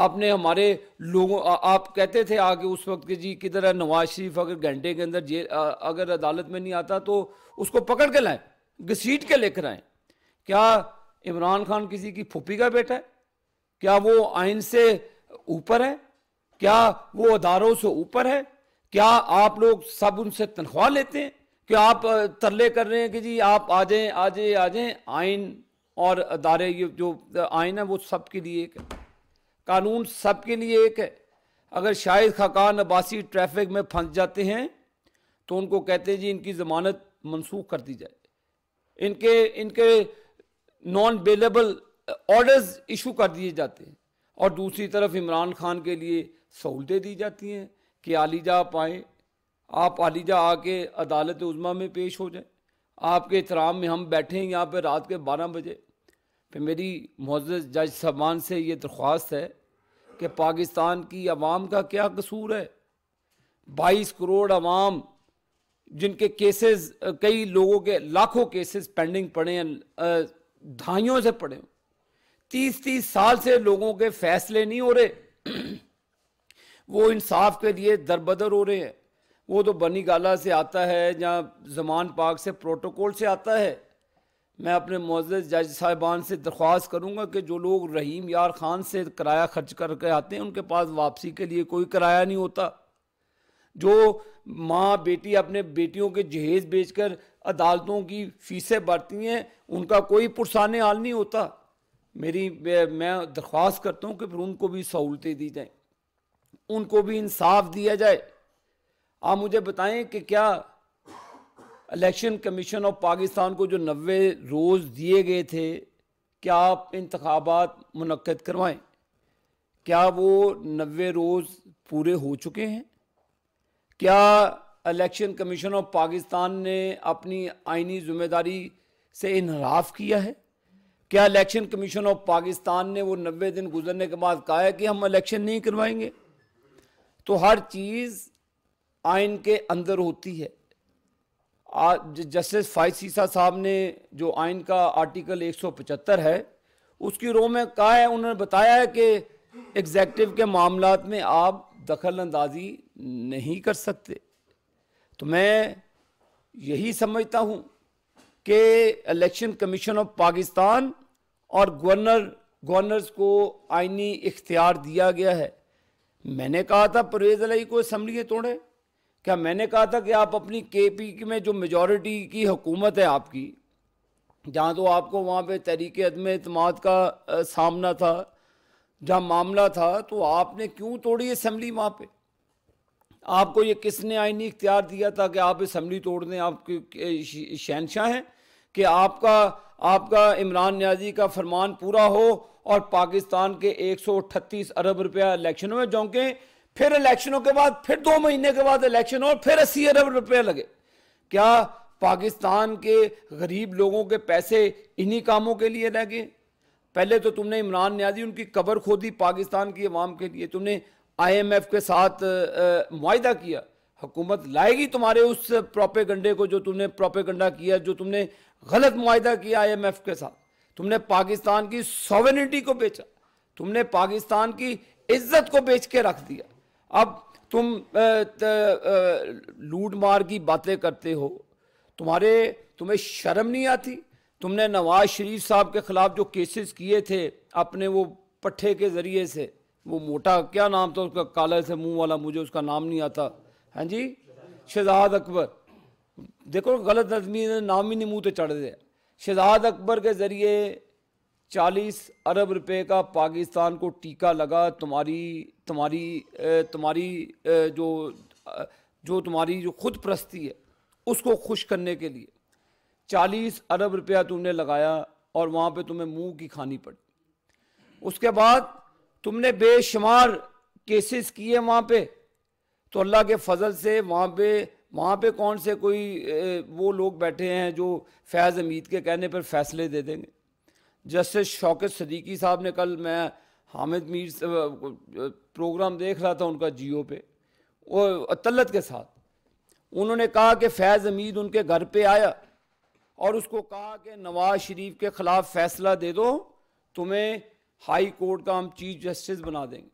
आपने हमारे लोगों आप कहते थे आगे उस वक्त के जी किधर है नवाज शरीफ अगर घंटे के अंदर जेल अगर अदालत में नहीं आता तो उसको पकड़ के लाएं घसीट के लेकर आए क्या इमरान खान किसी की फूपी का बेटा है क्या वो आइन से ऊपर है क्या वो अदारों से ऊपर है क्या आप लोग सब उनसे तनख्वाह लेते हैं क्या आप तरले कर रहे हैं कि जी आप आ जाएं आ जाएं आ जाएं आइन और अदारे ये जो आइन है वो सब के लिए एक है कानून सब के लिए एक है अगर शाहिद खाकान अब्बासी ट्रैफिक में फंस जाते हैं तो उनको कहते हैं जी इनकी ज़मानत मनसूख कर दी जाए इनके इनके नॉन बेलेबल ऑर्डर्स इशू कर दिए जाते हैं और दूसरी तरफ इमरान खान के लिए सहूलतें दी जाती हैं कि आलीजा आप आए आप आलीजा आके अदालत उज़मा में पेश हो जाए आपके एहतराम में हम बैठे हैं यहाँ पर रात के बारह बजे फिर मेरी मोज़ जज सबान से ये दरख्वास्त है कि पाकिस्तान की आवाम का क्या कसूर है बाईस करोड़ आवाम जिनके केसेस कई लोगों के लाखों केसेस पेंडिंग पड़े हैं धाइयों से पड़े हों तीस तीस साल से लोगों के फैसले नहीं हो रहे [clears throat] वो इंसाफ के लिए दरबदर हो रहे हैं वो तो बनी गाला से आता है या जमान पाक से प्रोटोकॉल से आता है मैं अपने मोज़ जज साहिबान से दरख्वास्त करूँगा कि जो लोग रहीम यार ख़ान से किराया खर्च करके आते हैं उनके पास वापसी के लिए कोई किराया नहीं होता जो माँ बेटी अपने बेटियों के जहेज बेचकर अदालतों की फीसें बढ़ती हैं उनका कोई पुरसान हाल नहीं होता मेरी मैं दरख्वास्त करता हूँ कि फिर उनको भी सहूलतें दी जाएं उनको भी इंसाफ दिया जाए आप मुझे बताएं कि क्या इलेक्शन कमीशन ऑफ पाकिस्तान को जो नबे रोज़ दिए गए थे क्या आप इंतबात मुनद करवाएं क्या वो नबे रोज़ पूरे हो चुके हैं क्या इलेक्शन कमीशन ऑफ पाकिस्तान ने अपनी आइनी जिम्मेदारी से इनहराफ किया है क्या इलेक्शन कमीशन ऑफ पाकिस्तान ने वो नबे दिन गुजरने के बाद कहा है कि हम इलेक्शन नहीं करवाएंगे तो हर चीज़ आइन के अंदर होती है आज जस्टिस फाइज सीसा साहब ने जो आइन का आर्टिकल 175 है उसकी रो में कहा है उन्होंने बताया है कि एग्जेक्टिव के मामला में आप दखल अंदाजी नहीं कर सकते तो मैं यही समझता हूँ कि इलेक्शन कमीशन ऑफ पाकिस्तान और गवर्नर गवर्नर्स को आइनी इख्तियार दिया गया है मैंने कहा था परवेज़ अली को असम्बली तोड़े क्या मैंने कहा था कि आप अपनी के पी में जो मेजॉरिटी की हुकूमत है आपकी जहाँ तो आपको वहाँ पे तहरीक अदम अतमाद का सामना था जहां मामला था तो आपने क्यों तोड़ी असम्बली वहां पे आपको ये किसने आईनी इख्तियार दिया था कि आप असम्बली तोड़ दें आपके शहनशाह हैं कि आपका आपका इमरान न्याजी का फरमान पूरा हो और पाकिस्तान के अठतीस अरब रुपया इलेक्शनों में जोंके फिर इलेक्शनों के बाद फिर दो महीने के बाद इलेक्शन और फिर अस्सी अरब रुपया लगे क्या पाकिस्तान के गरीब लोगों के पैसे इन्हीं कामों के लिए लगे पहले तो तुमने इमरान न्याजी उनकी कबर खोदी पाकिस्तान की अवाम के लिए तुमने आईएमएफ के साथ माहा किया हुकूमत लाएगी तुम्हारे उस प्रोपेगंडे को जो तुमने प्रोपेगंडा किया जो तुमने गलत माहा किया आईएमएफ के साथ तुमने पाकिस्तान की सॉवेनिटी को बेचा तुमने पाकिस्तान की इज्जत को बेच के रख दिया अब तुम लूट मार की बातें करते हो तुम्हारे तुम्हें शर्म नहीं आती तुमने नवाज शरीफ साहब के ख़िलाफ़ जो केसेस किए थे अपने वो पट्ठे के ज़रिए से वो मोटा क्या नाम था उसका काला से मुंह वाला मुझे उसका नाम नहीं आता हैं हाँ जी शहजाद अकबर देखो गलत नजमी ने नाम ही नहीं मुँह तो चढ़ दिया शहजाद अकबर के ज़रिए चालीस अरब रुपए का पाकिस्तान को टीका लगा तुम्हारी तुम्हारी तुम्हारी जो जो तुम्हारी जो खुद प्रस्ती है उसको खुश करने के लिए चालीस अरब रुपया तुमने लगाया और वहाँ पे तुम्हें मुंह की खानी पड़ी उसके बाद तुमने बेशुमार केसेस किए वहाँ पे तो अल्लाह के फजल से वहाँ पे वहाँ पे कौन से कोई वो लोग बैठे हैं जो फैज़ अमीद के कहने पर फैसले दे देंगे जस्टिस शौकत सदीकी साहब ने कल मैं हामिद मीर प्रोग्राम देख रहा था उनका जियो पे और तल्लत के साथ उन्होंने कहा कि फैज़ अमीद उनके घर पे आया और उसको कहा कि नवाज शरीफ के ख़िलाफ़ फ़ैसला दे दो तुम्हें हाई कोर्ट का हम चीफ जस्टिस बना देंगे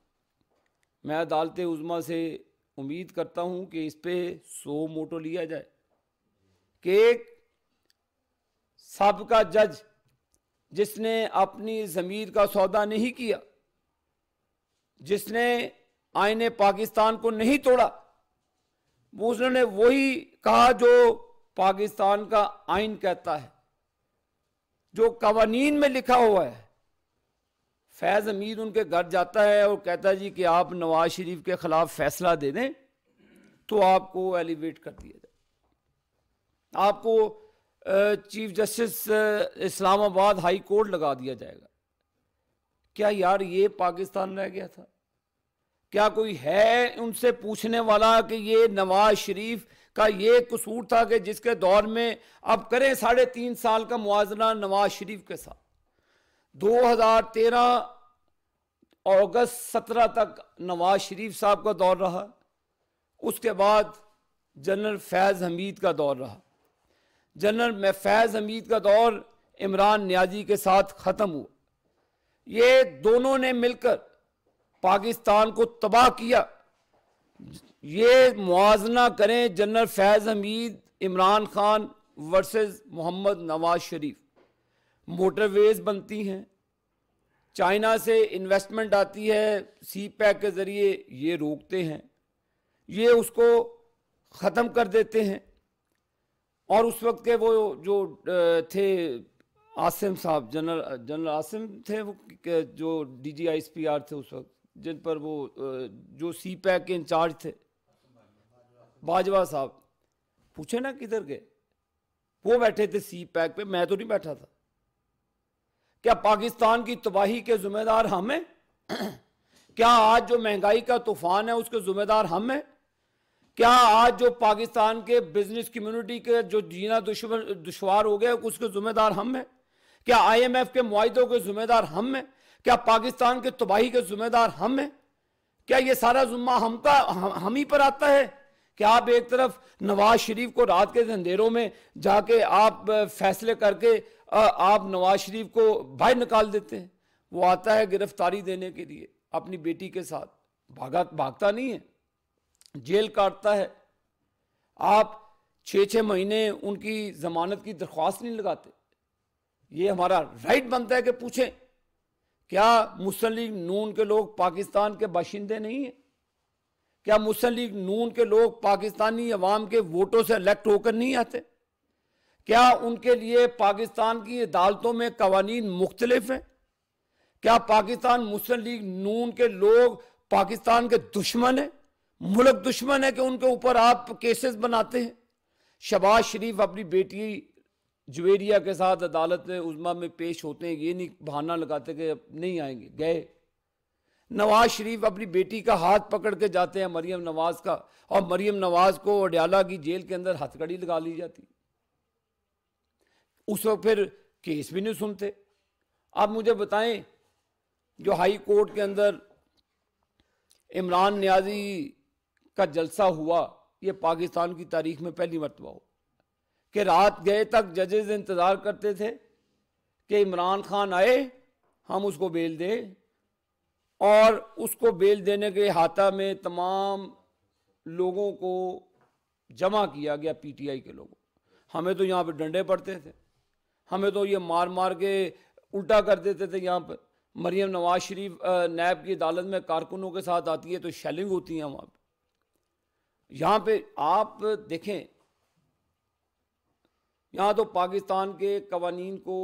मैं अदालत उज़मा से उम्मीद करता हूं कि इस पर सो मोटो लिया जाए कि एक सबका जज जिसने अपनी ज़मीर का सौदा नहीं किया जिसने आईने पाकिस्तान को नहीं तोड़ा उसने वही कहा जो पाकिस्तान का आइन कहता है जो कवानीन में लिखा हुआ है फैज़ अमीर उनके घर जाता है और कहता है जी कि आप नवाज शरीफ के ख़िलाफ़ फैसला दे दें तो आपको एलिवेट कर दिया जाए आपको chief justice Islamabad high court लगा दिया जाएगा क्या यार ये पाकिस्तान रह गया था क्या कोई है उनसे पूछने वाला कि ये नवाज शरीफ का ये कसूर था कि जिसके दौर में अब करें साढ़े तीन साल का मुआजना नवाज शरीफ के साथ 2013 अगस्त 17 तक नवाज शरीफ साहब का दौर रहा उसके बाद जनरल फैज़ हमीद का दौर रहा जनरल फैज़ हमीद का दौर इमरान न्याजी के साथ ख़त्म हुआ ये दोनों ने मिलकर पाकिस्तान को तबाह किया ये मुजना करें general Faiz Hameed Imran Khan versus Mohammad Nawaz Sharif motorways बनती हैं चाइना से इन्वेस्टमेंट आती है सी पैक के ज़रिए ये रोकते हैं ये उसको ख़त्म कर देते हैं और उस वक्त के वो जो थे आसिम साहब जनरल जनरल आसिम थे वो जो D G I S P R थे उस वक्त जिन पर वो जो सी पैक के इंचार्ज थे बाजवा साहब पूछे ना किधर गए वो बैठे थे सी पैक पे मैं तो नहीं बैठा था क्या पाकिस्तान की तबाही के जिम्मेदार हम हैं [clears throat] क्या आज जो महंगाई का तूफान है उसके जिम्मेदार हम हैं क्या आज जो पाकिस्तान के बिजनेस कम्युनिटी के जो जीना दुश्मन दुशवार हो गया उसके जिम्मेदार हम हैं क्या आईएमएफ के मुआदों के जिम्मेदार हम हैं क्या पाकिस्तान के तबाही के जिम्मेदार हम हैं क्या ये सारा जुम्मा हम का हम, हम ही पर आता है क्या आप एक तरफ नवाज शरीफ को रात के अंधेरों में जाके आप फैसले करके आप नवाज शरीफ को बाहर निकाल देते हैं वो आता है गिरफ्तारी देने के लिए अपनी बेटी के साथ भागा भागता नहीं है जेल काटता है आप छः छः महीने उनकी ज़मानत की दरख्वास्त नहीं लगाते ये हमारा राइट बनता है कि पूछें क्या मुस्लिम लीग नून के लोग पाकिस्तान के बाशिंदे नहीं हैं क्या मुस्लिम लीग नून के लोग पाकिस्तानी अवाम के वोटों से इलेक्ट होकर नहीं आते क्या उनके लिए पाकिस्तान की अदालतों में कवानीन मुख्तलिफ हैं क्या पाकिस्तान मुस्लिम लीग नून के लोग पाकिस्तान के दुश्मन हैं मुल्क दुश्मन है कि उनके ऊपर आप केसेस बनाते हैं शबाज शरीफ अपनी बेटी जुवेरिया के साथ अदालत उजमा में पेश होते हैं ये नहीं बहाना लगाते कि नहीं आएंगे गए नवाज शरीफ अपनी बेटी का हाथ पकड़ के जाते हैं मरियम नवाज का और मरियम नवाज को अडयाला की जेल के अंदर हथकड़ी लगा ली जाती उस वक्त फिर केस भी नहीं सुनते आप मुझे बताएं जो हाई कोर्ट के अंदर इमरान न्याजी का जलसा हुआ ये पाकिस्तान की तारीख में पहली मरतबा हो कि रात गए तक जजेज इंतज़ार करते थे कि इमरान खान आए हम उसको बेल दें और उसको बेल देने के हाथा में तमाम लोगों को जमा किया गया पीटीआई के लोगों हमें तो यहाँ पर डंडे पड़ते थे हमें तो ये मार मार के उल्टा कर देते थे यहाँ पर मरियम नवाज शरीफ नैब की अदालत में कारकुनों के साथ आती है तो शेलिंग होती है वहाँ पर यहाँ पे आप देखें यहाँ तो पाकिस्तान के कवानीन को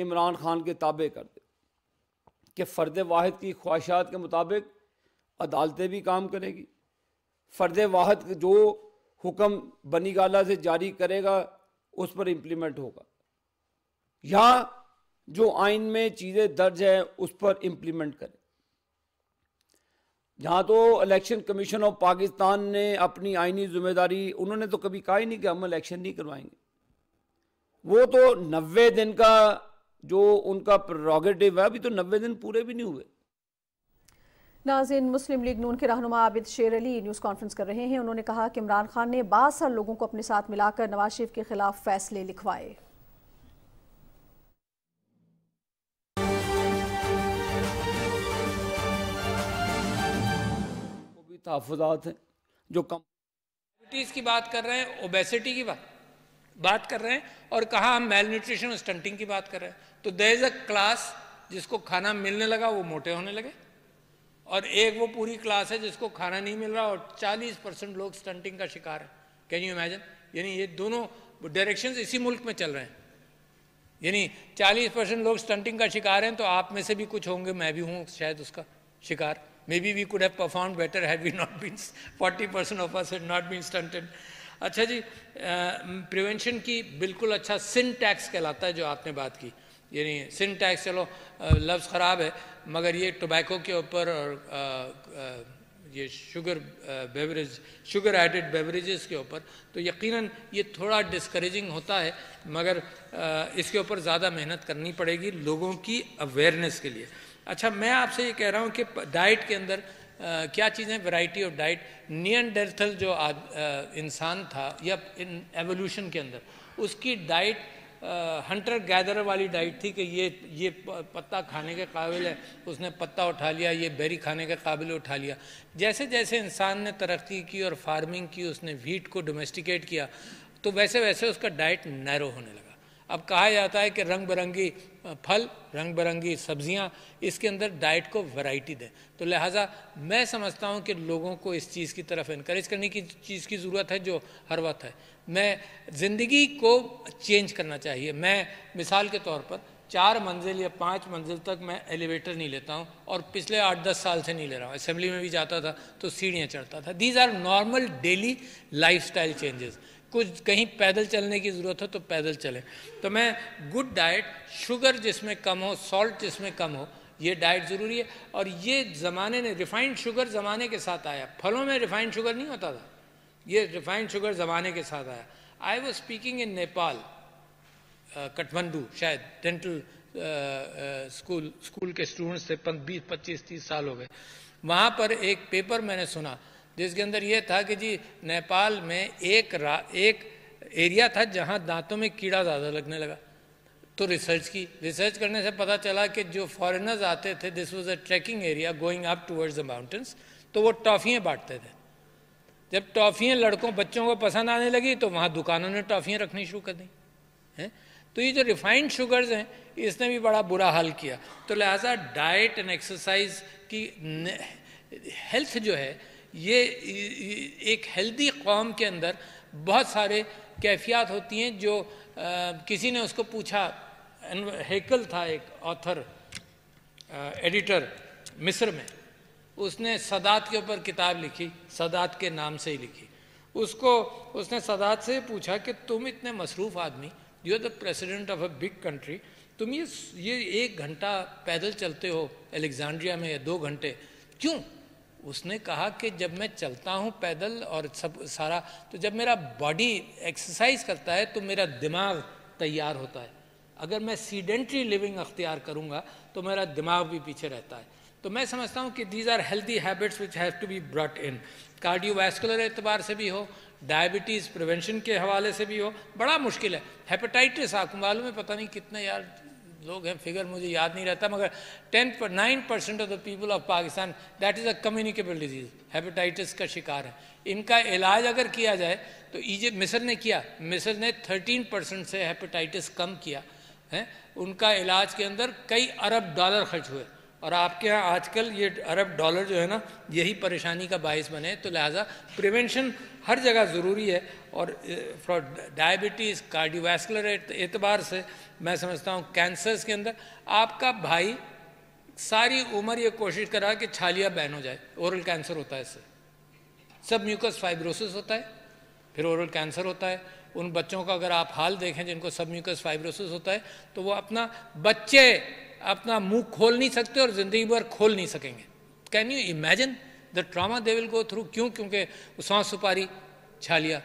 इमरान खान के ताबे कर दे कि फ़र्द वाहद की ख्वाहिशात के मुताबिक अदालतें भी काम करेगी फ़र्द वाहद जो हुक्म बनी गाला से जारी करेगा उस पर इम्प्लीमेंट होगा या जो आइन में चीज़ें दर्ज है उस पर इम्प्लीमेंट करें जहाँ तो इलेक्शन कमीशन ऑफ पाकिस्तान ने अपनी आइनी जिम्मेदारी उन्होंने तो कभी कहा ही नहीं कि हम इलेक्शन नहीं करवाएंगे वो तो नबे दिन का जो उनका प्रोगेटिव है अभी तो नबे दिन पूरे भी नहीं हुए नाजिन मुस्लिम लीग नून के रहनुमा आबिद शेर अली न्यूज़ कॉन्फ्रेंस कर रहे हैं उन्होंने कहा कि इमरान खान ने बासर लोगों को अपने साथ मिलाकर नवाज शरीफ के खिलाफ फैसले लिखवाए तहफात हैं जो कम डायबिटीज़ की बात कर रहे हैं ओबेसिटी की बात बात कर रहे हैं और कहा हम मेल न्यूट्रिशन स्टंटिंग की बात कर रहे हैं तो दे इज़ अ क्लास जिसको खाना मिलने लगा वो मोटे होने लगे और एक वो पूरी क्लास है जिसको खाना नहीं मिल रहा और 40 परसेंट लोग स्टंटिंग का शिकार है कैन यू इमेजिन यानी ये दोनों डायरेक्शन इसी मुल्क में चल रहे हैं यानी 40 परसेंट लोग स्टंटिंग का शिकार हैं तो आप में से भी कुछ होंगे मैं भी हूँ शायद उसका शिकार maybe we could have performed better had we [laughs] not been 40% of us had not been stunted अच्छा जी प्रिवेंशन की बिल्कुल अच्छा सिन टैक्स कहलाता है जो आपने बात की यानी नहीं सिन टैक्स चलो लफ्ज़ ख़राब है मगर ये टोबैको के ऊपर और आ, आ, ये sugar beverage sugar added beverages के ऊपर तो यकीनन ये थोड़ा डिस्करेजिंग होता है मगर आ, इसके ऊपर ज़्यादा मेहनत करनी पड़ेगी लोगों की अवेयरनेस के लिए अच्छा मैं आपसे ये कह रहा हूँ कि डाइट के अंदर आ, क्या चीज़ें variety of diet Neanderthal जो इंसान था या इन एवोल्यूशन के अंदर उसकी डाइट हंटर गैदर वाली डाइट थी कि ये ये पत्ता खाने के काबिल है उसने पत्ता उठा लिया ये बेरी खाने के काबिल उठा लिया जैसे जैसे इंसान ने तरक्की की और फार्मिंग की उसने व्हीट को डोमेस्टिकेट किया तो वैसे वैसे उसका डाइट नैरो होने लगा अब कहा जाता है कि रंग बिरंगी फल रंग बिरंगी सब्जियां इसके अंदर डाइट को वैरायटी दें तो लिहाजा मैं समझता हूं कि लोगों को इस चीज़ की तरफ इनक्रेज करने की चीज़ की ज़रूरत है जो हर वक्त है मैं ज़िंदगी को चेंज करना चाहिए मैं मिसाल के तौर पर चार मंजिल या पाँच मंजिल तक मैं एलिवेटर नहीं लेता हूँ और पिछले आठ दस साल से नहीं ले रहा हूँ असेंबली में भी जाता था तो सीढ़ियाँ चढ़ता था these are normal daily lifestyle changes कुछ कहीं पैदल चलने की ज़रूरत हो तो पैदल चलें तो मैं गुड डाइट शुगर जिसमें कम हो सॉल्ट जिसमें कम हो ये डाइट ज़रूरी है और ये ज़माने ने रिफाइंड शुगर ज़माने के साथ आया फलों में रिफाइंड शुगर नहीं होता था ये रिफाइंड शुगर ज़माने के साथ आया I was speaking in Nepal Kathmandu शायद डेंटल स्कूल स्कूल के स्टूडेंट्स थे बीस पच्चीस तीस साल हो गए वहाँ पर एक पेपर मैंने सुना जिसके अंदर यह था कि जी नेपाल में एक रा एक एरिया था जहाँ दांतों में कीड़ा ज़्यादा लगने लगा तो रिसर्च की रिसर्च करने से पता चला कि जो फॉरेनर्स आते थे this was a trekking area going up towards the mountains तो वो टॉफ़ियाँ बांटते थे जब टॉफ़ियाँ लड़कों बच्चों को पसंद आने लगी तो वहाँ दुकानों ने टॉफ़ियाँ रखनी शुरू कर दी हैं तो ये जो रिफाइंड शुगर्स हैं इसने भी बड़ा बुरा हाल किया तो लिहाजा डाइट एंड एक्सरसाइज की हेल्थ जो है ये एक हेल्दी कौम के अंदर बहुत सारे कैफियात होती हैं जो आ, किसी ने उसको पूछा हेकल था एक ऑथर एडिटर मिस्र में उसने सदात के ऊपर किताब लिखी सदात के नाम से ही लिखी उसको उसने सदात से पूछा कि तुम इतने मसरूफ़ आदमी you are the president of a big country तुम ये ये एक घंटा पैदल चलते हो एलेक्ज़ांड्रिया में या दो घंटे क्यों उसने कहा कि जब मैं चलता हूँ पैदल और सब सारा तो जब मेरा बॉडी एक्सरसाइज करता है तो मेरा दिमाग तैयार होता है अगर मैं सीडेंट्री लिविंग अख्तियार करूँगा तो मेरा दिमाग भी पीछे रहता है तो मैं समझता हूँ कि these are healthy habits which have to be brought in cardiovascular एतबार से भी हो डायबिटीज़ प्रिवेंशन के हवाले से भी हो बड़ा मुश्किल है हेपेटाइटिस आपको मालूम है पता नहीं कितने यार लोग हैं फिगर मुझे याद नहीं रहता मगर टेन पर nine percent of the people of Pakistan that is a communicable disease hepatitis का शिकार है इनका इलाज अगर किया जाए तो ईजे मिसर ने किया मिसर ने थर्टीन परसेंट से हेपेटाइटिस कम किया है उनका इलाज के अंदर कई अरब डॉलर खर्च हुए और आपके यहाँ आजकल ये अरब डॉलर जो है ना यही परेशानी का बायस बने तो लिहाजा प्रिवेंशन हर जगह ज़रूरी है और फॉर डायबिटीज़ कार्डियोवैस्कुलर एतबार से मैं समझता हूँ कैंसर्स के अंदर आपका भाई सारी उम्र ये कोशिश करा कि छालिया बैन हो जाए ओरल कैंसर होता है इससे सब म्यूकस फाइब्रोसिस होता है फिर ओरल कैंसर होता है उन बच्चों का अगर आप हाल देखें जिनको सब म्यूकस फाइब्रोसिस होता है तो वो अपना बच्चे अपना मुंह खोल नहीं सकते और ज़िंदगी भर खोल नहीं सकेंगे can you imagine the trauma they will go through क्यों क्योंकि सांस सुपारी छा लिया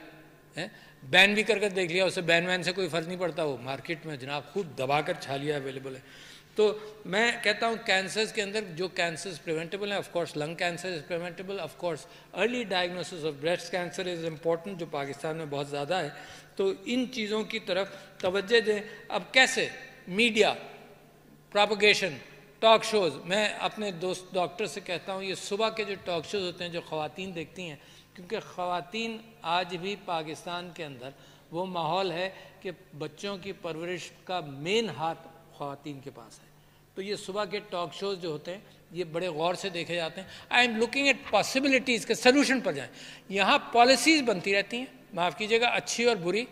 है बैन भी करके देख लिया उसे बैन वैन से कोई फर्क नहीं पड़ता वो मार्केट में जनाब खूब दबा कर छा लिया अवेलेबल है तो मैं कहता हूँ कैंसर्स के अंदर जो कैंसर्स प्रिवेंटेबल हैं of course lung cancer is preventable of course early diagnosis of breast cancer is important जो पाकिस्तान में बहुत ज़्यादा है तो इन चीज़ों की तरफ तोज्जह दें अब कैसे मीडिया प्रापोगेशन टॉक शोज़ मैं अपने दोस्त डॉक्टर से कहता हूँ ये सुबह के जो टॉक शोज़ होते हैं जो खातन देखती हैं क्योंकि खातन आज भी पाकिस्तान के अंदर वो माहौल है कि बच्चों की परवरिश का मेन हाथ खातन के पास है तो ये सुबह के टॉक शोज़ जो होते हैं ये बड़े गौर से देखे जाते हैं I am looking at possibilities के सोल्यूशन पर जाएँ यहाँ पॉलिसीज़ बनती रहती हैं माफ़ कीजिएगा अच्छी और बुरी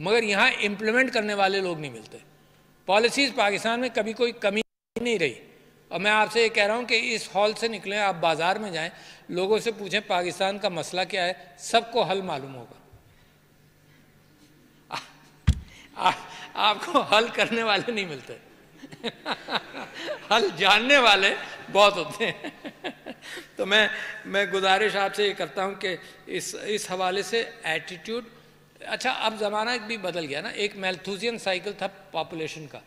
मगर यहाँ इम्प्लीमेंट करने वाले लोग नहीं मिलते पॉलिसीज़ पाकिस्तान में कभी कोई कमी नहीं रही और मैं आपसे ये कह रहा हूँ कि इस हॉल से निकलें आप बाज़ार में जाएं लोगों से पूछें पाकिस्तान का मसला क्या है सबको हल मालूम होगा आ, आ, आपको हल करने वाले नहीं मिलते [laughs] हल जानने वाले बहुत होते हैं [laughs] तो मैं मैं गुजारिश आपसे ये करता हूँ कि इस इस हवाले से एटीट्यूड अच्छा अब ज़माना भी बदल गया ना एक मैलथूजियन साइकिल था पॉपुलेशन का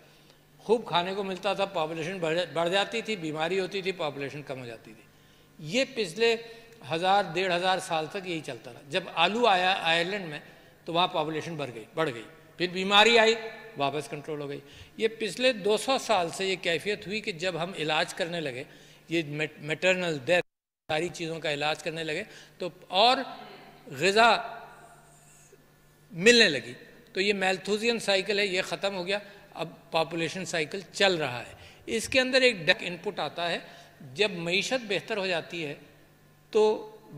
खूब खाने को मिलता था पॉपुलेशन बढ़ बढ़ जाती थी बीमारी होती थी पॉपुलेशन कम हो जाती थी ये पिछले हज़ार डेढ़ हज़ार साल तक यही चलता रहा जब आलू आया आयरलैंड में तो वहाँ पॉपुलेशन बढ़ गई बढ़ गई फिर बीमारी आई वापस कंट्रोल हो गई ये पिछले 200 साल से ये कैफियत हुई कि जब हम इलाज करने लगे ये मेटरनल डेथ सारी चीज़ों का इलाज करने लगे तो और गज़ा मिलने लगी तो ये मैलथूजियन साइकिल है ये ख़त्म हो गया अब पॉपुलेशन साइकिल चल रहा है इसके अंदर एक डक इनपुट आता है जब मीशत बेहतर हो जाती है तो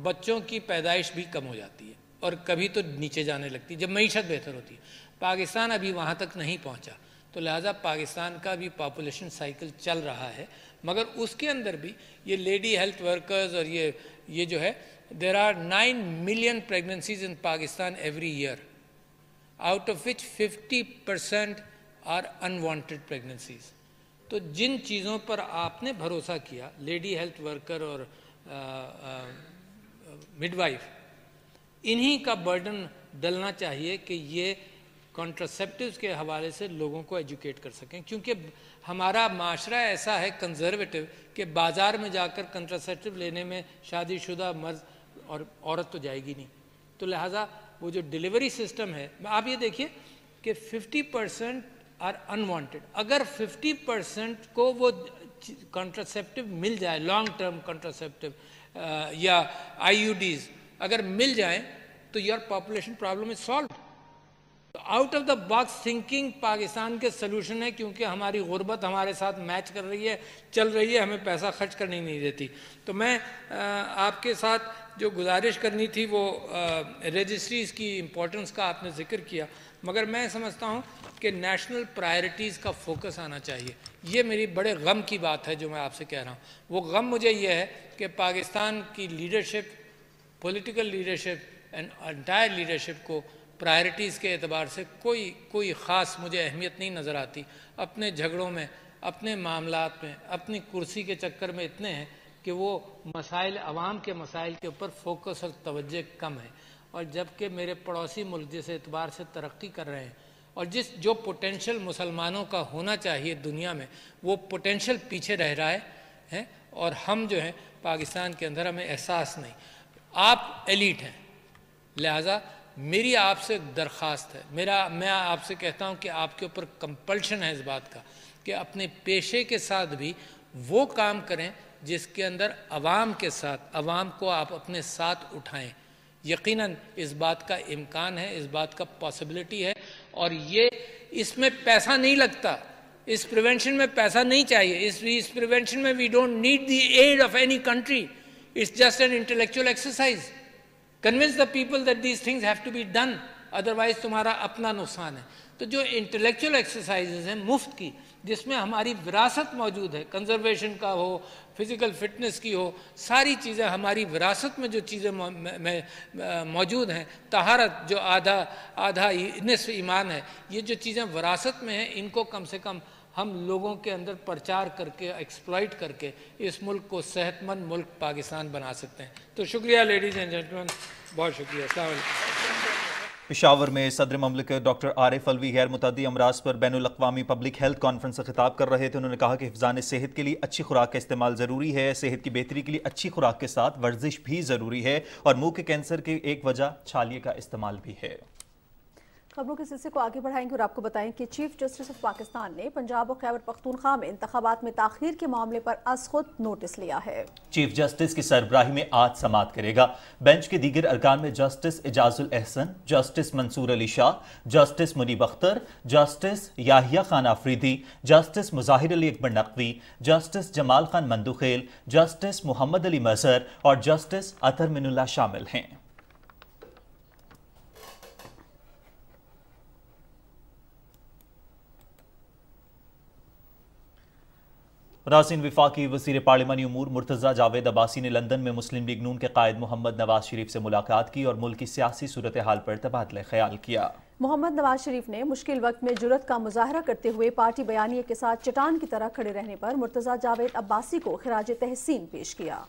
बच्चों की पैदाइश भी कम हो जाती है और कभी तो नीचे जाने लगती है जब मीशत बेहतर होती है पाकिस्तान अभी वहाँ तक नहीं पहुँचा तो लिहाजा पाकिस्तान का भी पॉपुलेशन साइकिल चल रहा है मगर उसके अंदर भी ये लेडी हेल्थ वर्कर्स और ये ये जो है there are nine million pregnancies in Pakistan every year out of which fifty percent are unwanted pregnancies तो जिन चीज़ों पर आपने भरोसा किया लेडी हेल्थ वर्कर और मिडवाइफ इन्हीं का बर्डन डलना चाहिए कि ये कॉन्ट्रासेप्टिव्स के हवाले से लोगों को एजुकेट कर सकें क्योंकि हमारा माशरा ऐसा है कंजर्वेटिव कि बाज़ार में जाकर कंट्रासेप्टिव लेने में शादीशुदा मर्ज और औरत तो जाएगी नहीं तो लिहाजा वो जो डिलीवरी सिस्टम है आप ये देखिए कि 50 परसेंट आर अनवांटेड अगर 50 परसेंट को वो कंट्रासेप्टिव मिल जाए लॉन्ग टर्म कंट्रासेप्टिव या आई अगर मिल जाए तो your population problem is solve out of the box thinking Pakistan के सोल्यूशन है क्योंकि हमारी गुर्बत हमारे साथ मैच कर रही है चल रही है हमें पैसा खर्च करने नहीं देती तो मैं आ, uh, आपके साथ जो गुजारिश करनी थी वो रजिस्ट्रीज़ uh, की इम्पोर्टेंस का आपने जिक्र किया मगर मैं समझता हूँ कि नेशनल प्रायोरिटीज़ का फोकस आना चाहिए ये मेरी बड़े गम की बात है जो मैं आपसे कह रहा हूँ वो गम मुझे ये है कि पाकिस्तान की leadership political leadership and entire leadership को प्रायोरिटीज़ के एतबार से कोई कोई ख़ास मुझे अहमियत नहीं नज़र आती अपने झगड़ों में अपने मामला में अपनी कुर्सी के चक्कर में इतने हैं कि वो मसाइल आवाम के मसाइल के ऊपर फोकस और तवज्जह कम है और जबकि मेरे पड़ोसी मुल्क जिस एतबार से तरक्की कर रहे हैं और जिस जो पोटेंशियल मुसलमानों का होना चाहिए दुनिया में वो पोटेंशियल पीछे रह रहा है हैं और हम जो हैं पाकिस्तान के अंदर हमें एहसास नहीं आप एलिट हैं लिहाजा मेरी आपसे दरख्वास्त है मेरा मैं आपसे कहता हूँ कि आपके ऊपर कंपल्शन है इस बात का कि अपने पेशे के साथ भी वो काम करें जिसके अंदर अवाम के साथ अवाम को आप अपने साथ उठाएं यकीनन इस बात का इम्कान है इस बात का पॉसिबिलिटी है और ये इसमें पैसा नहीं लगता इस प्रिवेंशन में पैसा नहीं चाहिए इस इस प्रिवेंशन में we don't need the aid of any country it's just an intellectual exercise convince the people that these things have to be done otherwise तुम्हारा अपना नुकसान है तो जो इंटेलेक्चुअल एक्सरसाइजेज हैं मुफ्त की जिसमें हमारी विरासत मौजूद है कंजर्वेशन का हो फिज़िकल फिटनेस की हो सारी चीज़ें हमारी विरासत में जो चीज़ें मौजूद हैं तहारत जो आधा आधा नसफ ईमान है ये जो चीज़ें विरासत में हैं इनको कम से कम हम लोगों के अंदर प्रचार करके एक्सप्लॉइट करके इस मुल्क को सेहतमंद मुल्क पाकिस्तान बना सकते हैं तो शुक्रिया लेडीज़ एंड जेंटलमैन बहुत शुक्रिया अलैक्म पिशावर में सदर ममलिक डॉक्टर आरिफ अलवी गैर मुतदी अमराज पर बैन अवी पब्लिक हेल्थ कॉन्फ्रेंस से खिताब कर रहे थे उन्होंने कहा कि हिफान सेहत के लिए अच्छी खुराक का इस्तेमाल ज़रूरी है सेहत की बेहतरी के लिए अच्छी खुराक के साथ वर्जिश भी ज़रूरी है और मुँह के कैंसर की एक वजह छालिए का इस्तेमाल भी है खबरों के सिलसिले को आगे बढ़ाएंगे और आपको बताएं कि चीफ जस्टिस ऑफ पाकिस्तान ने पंजाब और खैबर पख्तूनख्वा में इंतबात में ताखिर के मामले पर अस खुद नोटिस लिया है चीफ जस्टिस की सरबराही में आज समाप्त करेगा बेंच के दीगर अरकान में justice Ijazul Ahsan justice Mansoor Ali Shah justice Munib Akhtar justice Yahya Khan Afridi justice Mazahir Ali Akbar Naqvi justice Jamal Khan Mandokhail justice Mohammad Ali Mazhar और जस्टिस अतर मिनुल्ला शामिल हैं रासिन विफाकी वजीर पार्लिमानी उमूर मुर्तज़ा जावेद अब्बासी ने लंदन में मुस्लिम लीग नून के कायद मोहम्मद नवाज शरीफ से मुलाकात की और मुल्क की सियासी सूरत हाल पर तबादला ख्याल किया मोहम्मद नवाज शरीफ ने मुश्किल वक्त में जुरत का मुजाहरा करते हुए पार्टी बयानी के साथ चटान की तरह खड़े रहने पर मुर्तज़ा जावेद अब्बासी को खराज तहसीन पेश किया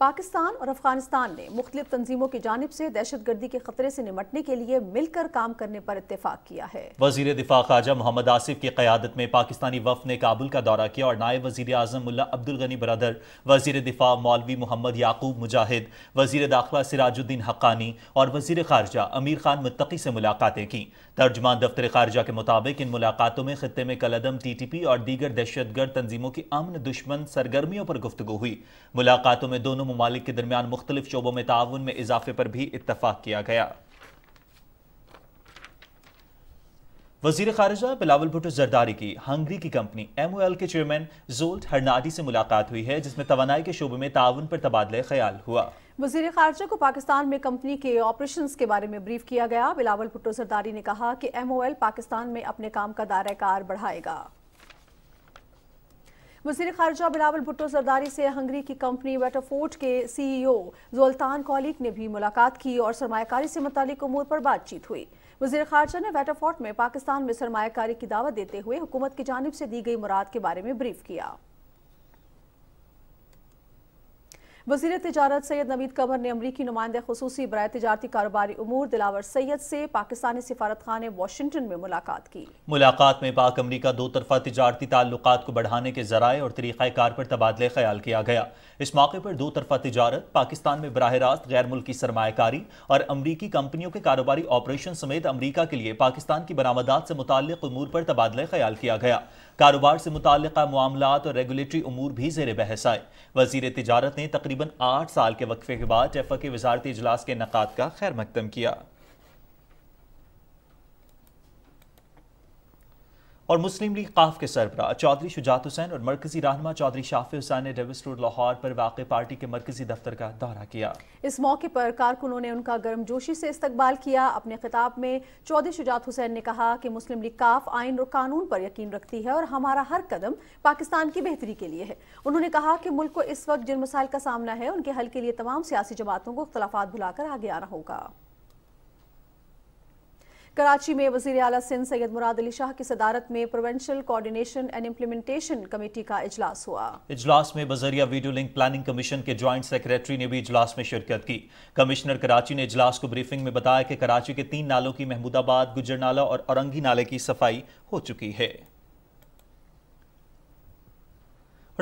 पाकिस्तान और अफगानिस्तान ने मुख्तलिफ तंजीमों की जानब से दहशत गर्दी के खतरे से निमटने के लिए मिलकर काम करने पर इतफाक किया है वजीर दिफा खाजा मोहम्मद आसिफ की क्यादत में पाकिस्तानी वफ ने काबुल का दौरा किया और नायब वजी अजम मुला अब्दुल गनी बरदर वजीर दिफा मौलवी मोहम्मद याकूब मुजाहिद वजीर दाखिला सिराजुद्दीन हकानी और वजीर खारजा अमीर खान मुतकी से मुलाकातें की तर्जमान दफ्तर खारजा के मुताबिक इन मुलाकातों में खत्े में कलदम टी टी पी और दीगर दहशतगर्द तंजीमों की अमन दुश्मन सरगर्मियों पर गुफ्तु हुई मुलाकातों में दोनों दोनों ममालिक के दरमियान मुख्तलिफ शोबों में ताउन में इजाफे पर भी इतफाक़ किया गया वजीर खारजा बिलावल भुट्टो जरदारी की हंगरी की कंपनी एम ओ एल के चेयरमैन जोल्ट हरनाडी से मुलाकात हुई है जिसमें तोनाई के शोबे में ताउन पर तबादला ख्याल हुआ वजीर खारजा को पाकिस्तान में कंपनी के ऑपरेशन के बारे में ब्रीफ किया गया बिलावल भुट्टो जरदारी ने कहा कि एम ओ एल पाकिस्तान में अपने काम का दायरा कार बढ़ाएगा वजीर खारजा बिलावल भुट्टो सरदारी से हंगरी की कंपनी वेटाफोर्ट के सीईओ e जोल्तान कॉलिक ने भी मुलाकात की और सरमाकारी से मुतलिक उमूर पर बातचीत हुई वजीर खारजा ने वेटाफोर्ट में पाकिस्तान में सरमाकारी की दावत देते हुए हुकूमत की जानब से दी गई मुराद के बारे में ब्रीफ किया वजीर तजारत सैयद नवीद कंवर ने अमरीकी नुमाइंदे खसूसी बरए तजारती कारोबारी उमूर दिलावर सैयद से पाकिस्तानी सफारत खान वाशिंगटन में मुलाकात की मुलाकात में पाक अमरीका दो तरफा तजारती ताल्लुक को बढ़ाने के जराये और कार पर तबादला ख्याल किया गया इस मौके पर दो तरफा तजारत पाकिस्तान में बरह रास्त गैर मुल्की सरमाकारी और अमरीकी कंपनियों के कारोबारी ऑपरेशन समेत अमरीका के लिए पाकिस्तान की बरामदात से मुतल अमूर पर तबादला ख्याल किया गया कारोबार से मुतल मामला और रेगुलेटरी उमूर भी जेर बहस आए वजीर तजारत ने तकरीबन तकरीबन आठ साल के वक्फे के बाद टेफा के वजारती इजलास के नक़ात का खैर मकदम किया और मुस्लिम लीग काफ के सरबरा चौधरी शुजात हुसैन और मरकजी रहनमा चौधरी शाफी हुसैन ने डेविस रोड लाहौर पर वाक़ पार्टी के मरकजी दफ्तर का दौरा किया इस मौके पर कारकुनों ने उनका गर्मजोशी से इस्तकबाल किया अपने खिताब में चौधरी शुजात हुसैन ने कहा कि मुस्लिम लीग काफ आइन और कानून पर यकीन रखती है और हमारा हर कदम पाकिस्तान की बेहतरी के लिए है उन्होंने कहा कि मुल्क को इस वक्त जिन मसाइल का सामना है उनके हल के लिए तमाम सियासी जमातों को अख्तलाफा भुलाकर आगे आना होगा कराची में वजीर अला सिंध सैयद मुराद अली शाह की सदारत में provincial coordination and implementation committee का इजलास हुआ इजलास में बजरिया वीडियो लिंक प्लानिंग कमीशन के ज्वाइंट सेक्रेटरी ने भी इजलास में शिरकत की कमिश्नर कराची ने इजलास को ब्रीफिंग में बताया कि कराची के तीन नालों की महमूदाबाद नाला और औरंगी नाले की सफाई हो चुकी है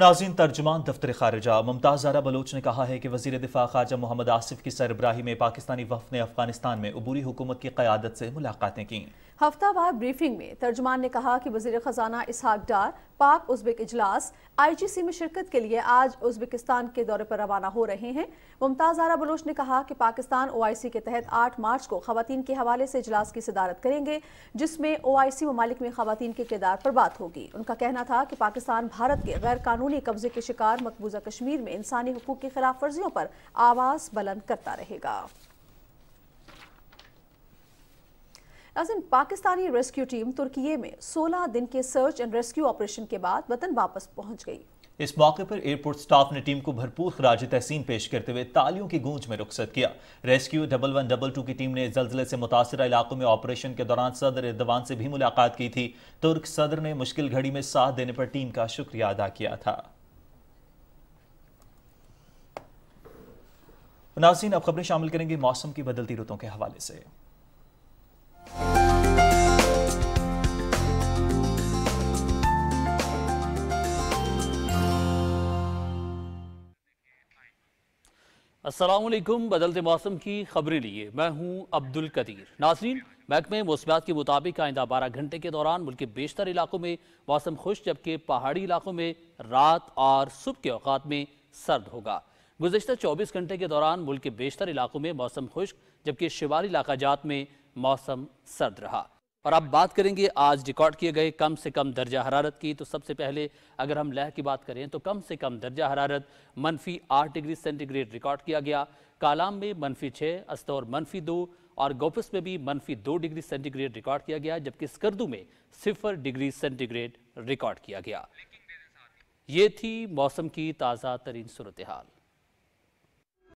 नाजीन तर्जमान दफ्तर खारजा मुमताज़ जारा बलोच ने कहा है कि वजी दिफा खाजा मोहम्मद आसिफ की सरबराही में पाकिस्तानी वफ ने अफगानिस्तान में अबूरी हुकूमत की क्यादत से मुलाकातें कं हफ्तावार ब्रीफिंग में तर्जमान ने कहा कि वजीर खजाना इसहाक डार पाक उज्बेक इजलास आई जी सी में शिरकत के लिए आज उज्बेकिस्तान के दौरे पर रवाना हो रहे हैं मुमताज़ आरा बलोच ने कहा कि पाकिस्तान ओ आई सी के तहत आठ मार्च को खातन के हवाले से इजलास की सदारत करेंगे जिसमें ओ आई सी ममालिक में खातन के किरदार पर बात होगी उनका कहना था कि पाकिस्तान भारत के गैर कानूनी कब्जे के शिकार मकबूजा कश्मीर में इंसानी हकूक की खिलाफ वर्जियों पर आवाज़ बुलंद करता रहेगा नाजिन पाकिस्तानी रेस्क्यू टीम तुर्की में 16 दिन के सर्च एंड रेस्क्यू ऑपरेशन के बाद वतन वापस पहुंच गई इस मौके पर एयरपोर्ट स्टाफ ने टीम को भरपूर खराज तहसीन पेश करते हुए तालियों की गूंज में रुखसत किया rescue double one double two की टीम ने जलजिले से मुतासर इलाकों में ऑपरेशन के दौरान सदर एर्दवान से भी मुलाकात की थी तुर्क सदर ने मुश्किल घड़ी में साथ देने पर टीम का शुक्रिया अदा किया था नाजीन अब खबरें शामिल करेंगे मौसम की बदलती रुतों के हवाले से असलम बदलते मौसम की खबरें लिए मैं हूं अब्दुल कदीर नाजरीन महकमे मौसमियात के मुताबिक आइंदा बारह घंटे के दौरान मुल्क के बेशतर इलाकों में मौसम खुश जबकि पहाड़ी इलाकों में रात और सुबह के अवकात में सर्द होगा गुजशत चौबीस घंटे के दौरान मुल्क के बेशतर इलाकों में मौसम खुश्क जबकि शिवाली जात में मौसम सर्द रहा और अब बात करेंगे आज रिकॉर्ड किए गए कम से कम दर्जा हरारत की तो सबसे पहले अगर हम लह की बात करें तो कम से कम दर्जा हरारत मनफी आठ डिग्री सेंटीग्रेड रिकॉर्ड किया गया कालाम में मनफी छः अस्तौर मनफी दो और गोपस में भी मनफी दो डिग्री सेंटीग्रेड रिकॉर्ड किया गया जबकि स्कर्दू में सिफर डिग्री सेंटीग्रेड रिकॉर्ड किया गया ये थी मौसम की ताज़ा तरीन सूरत हाल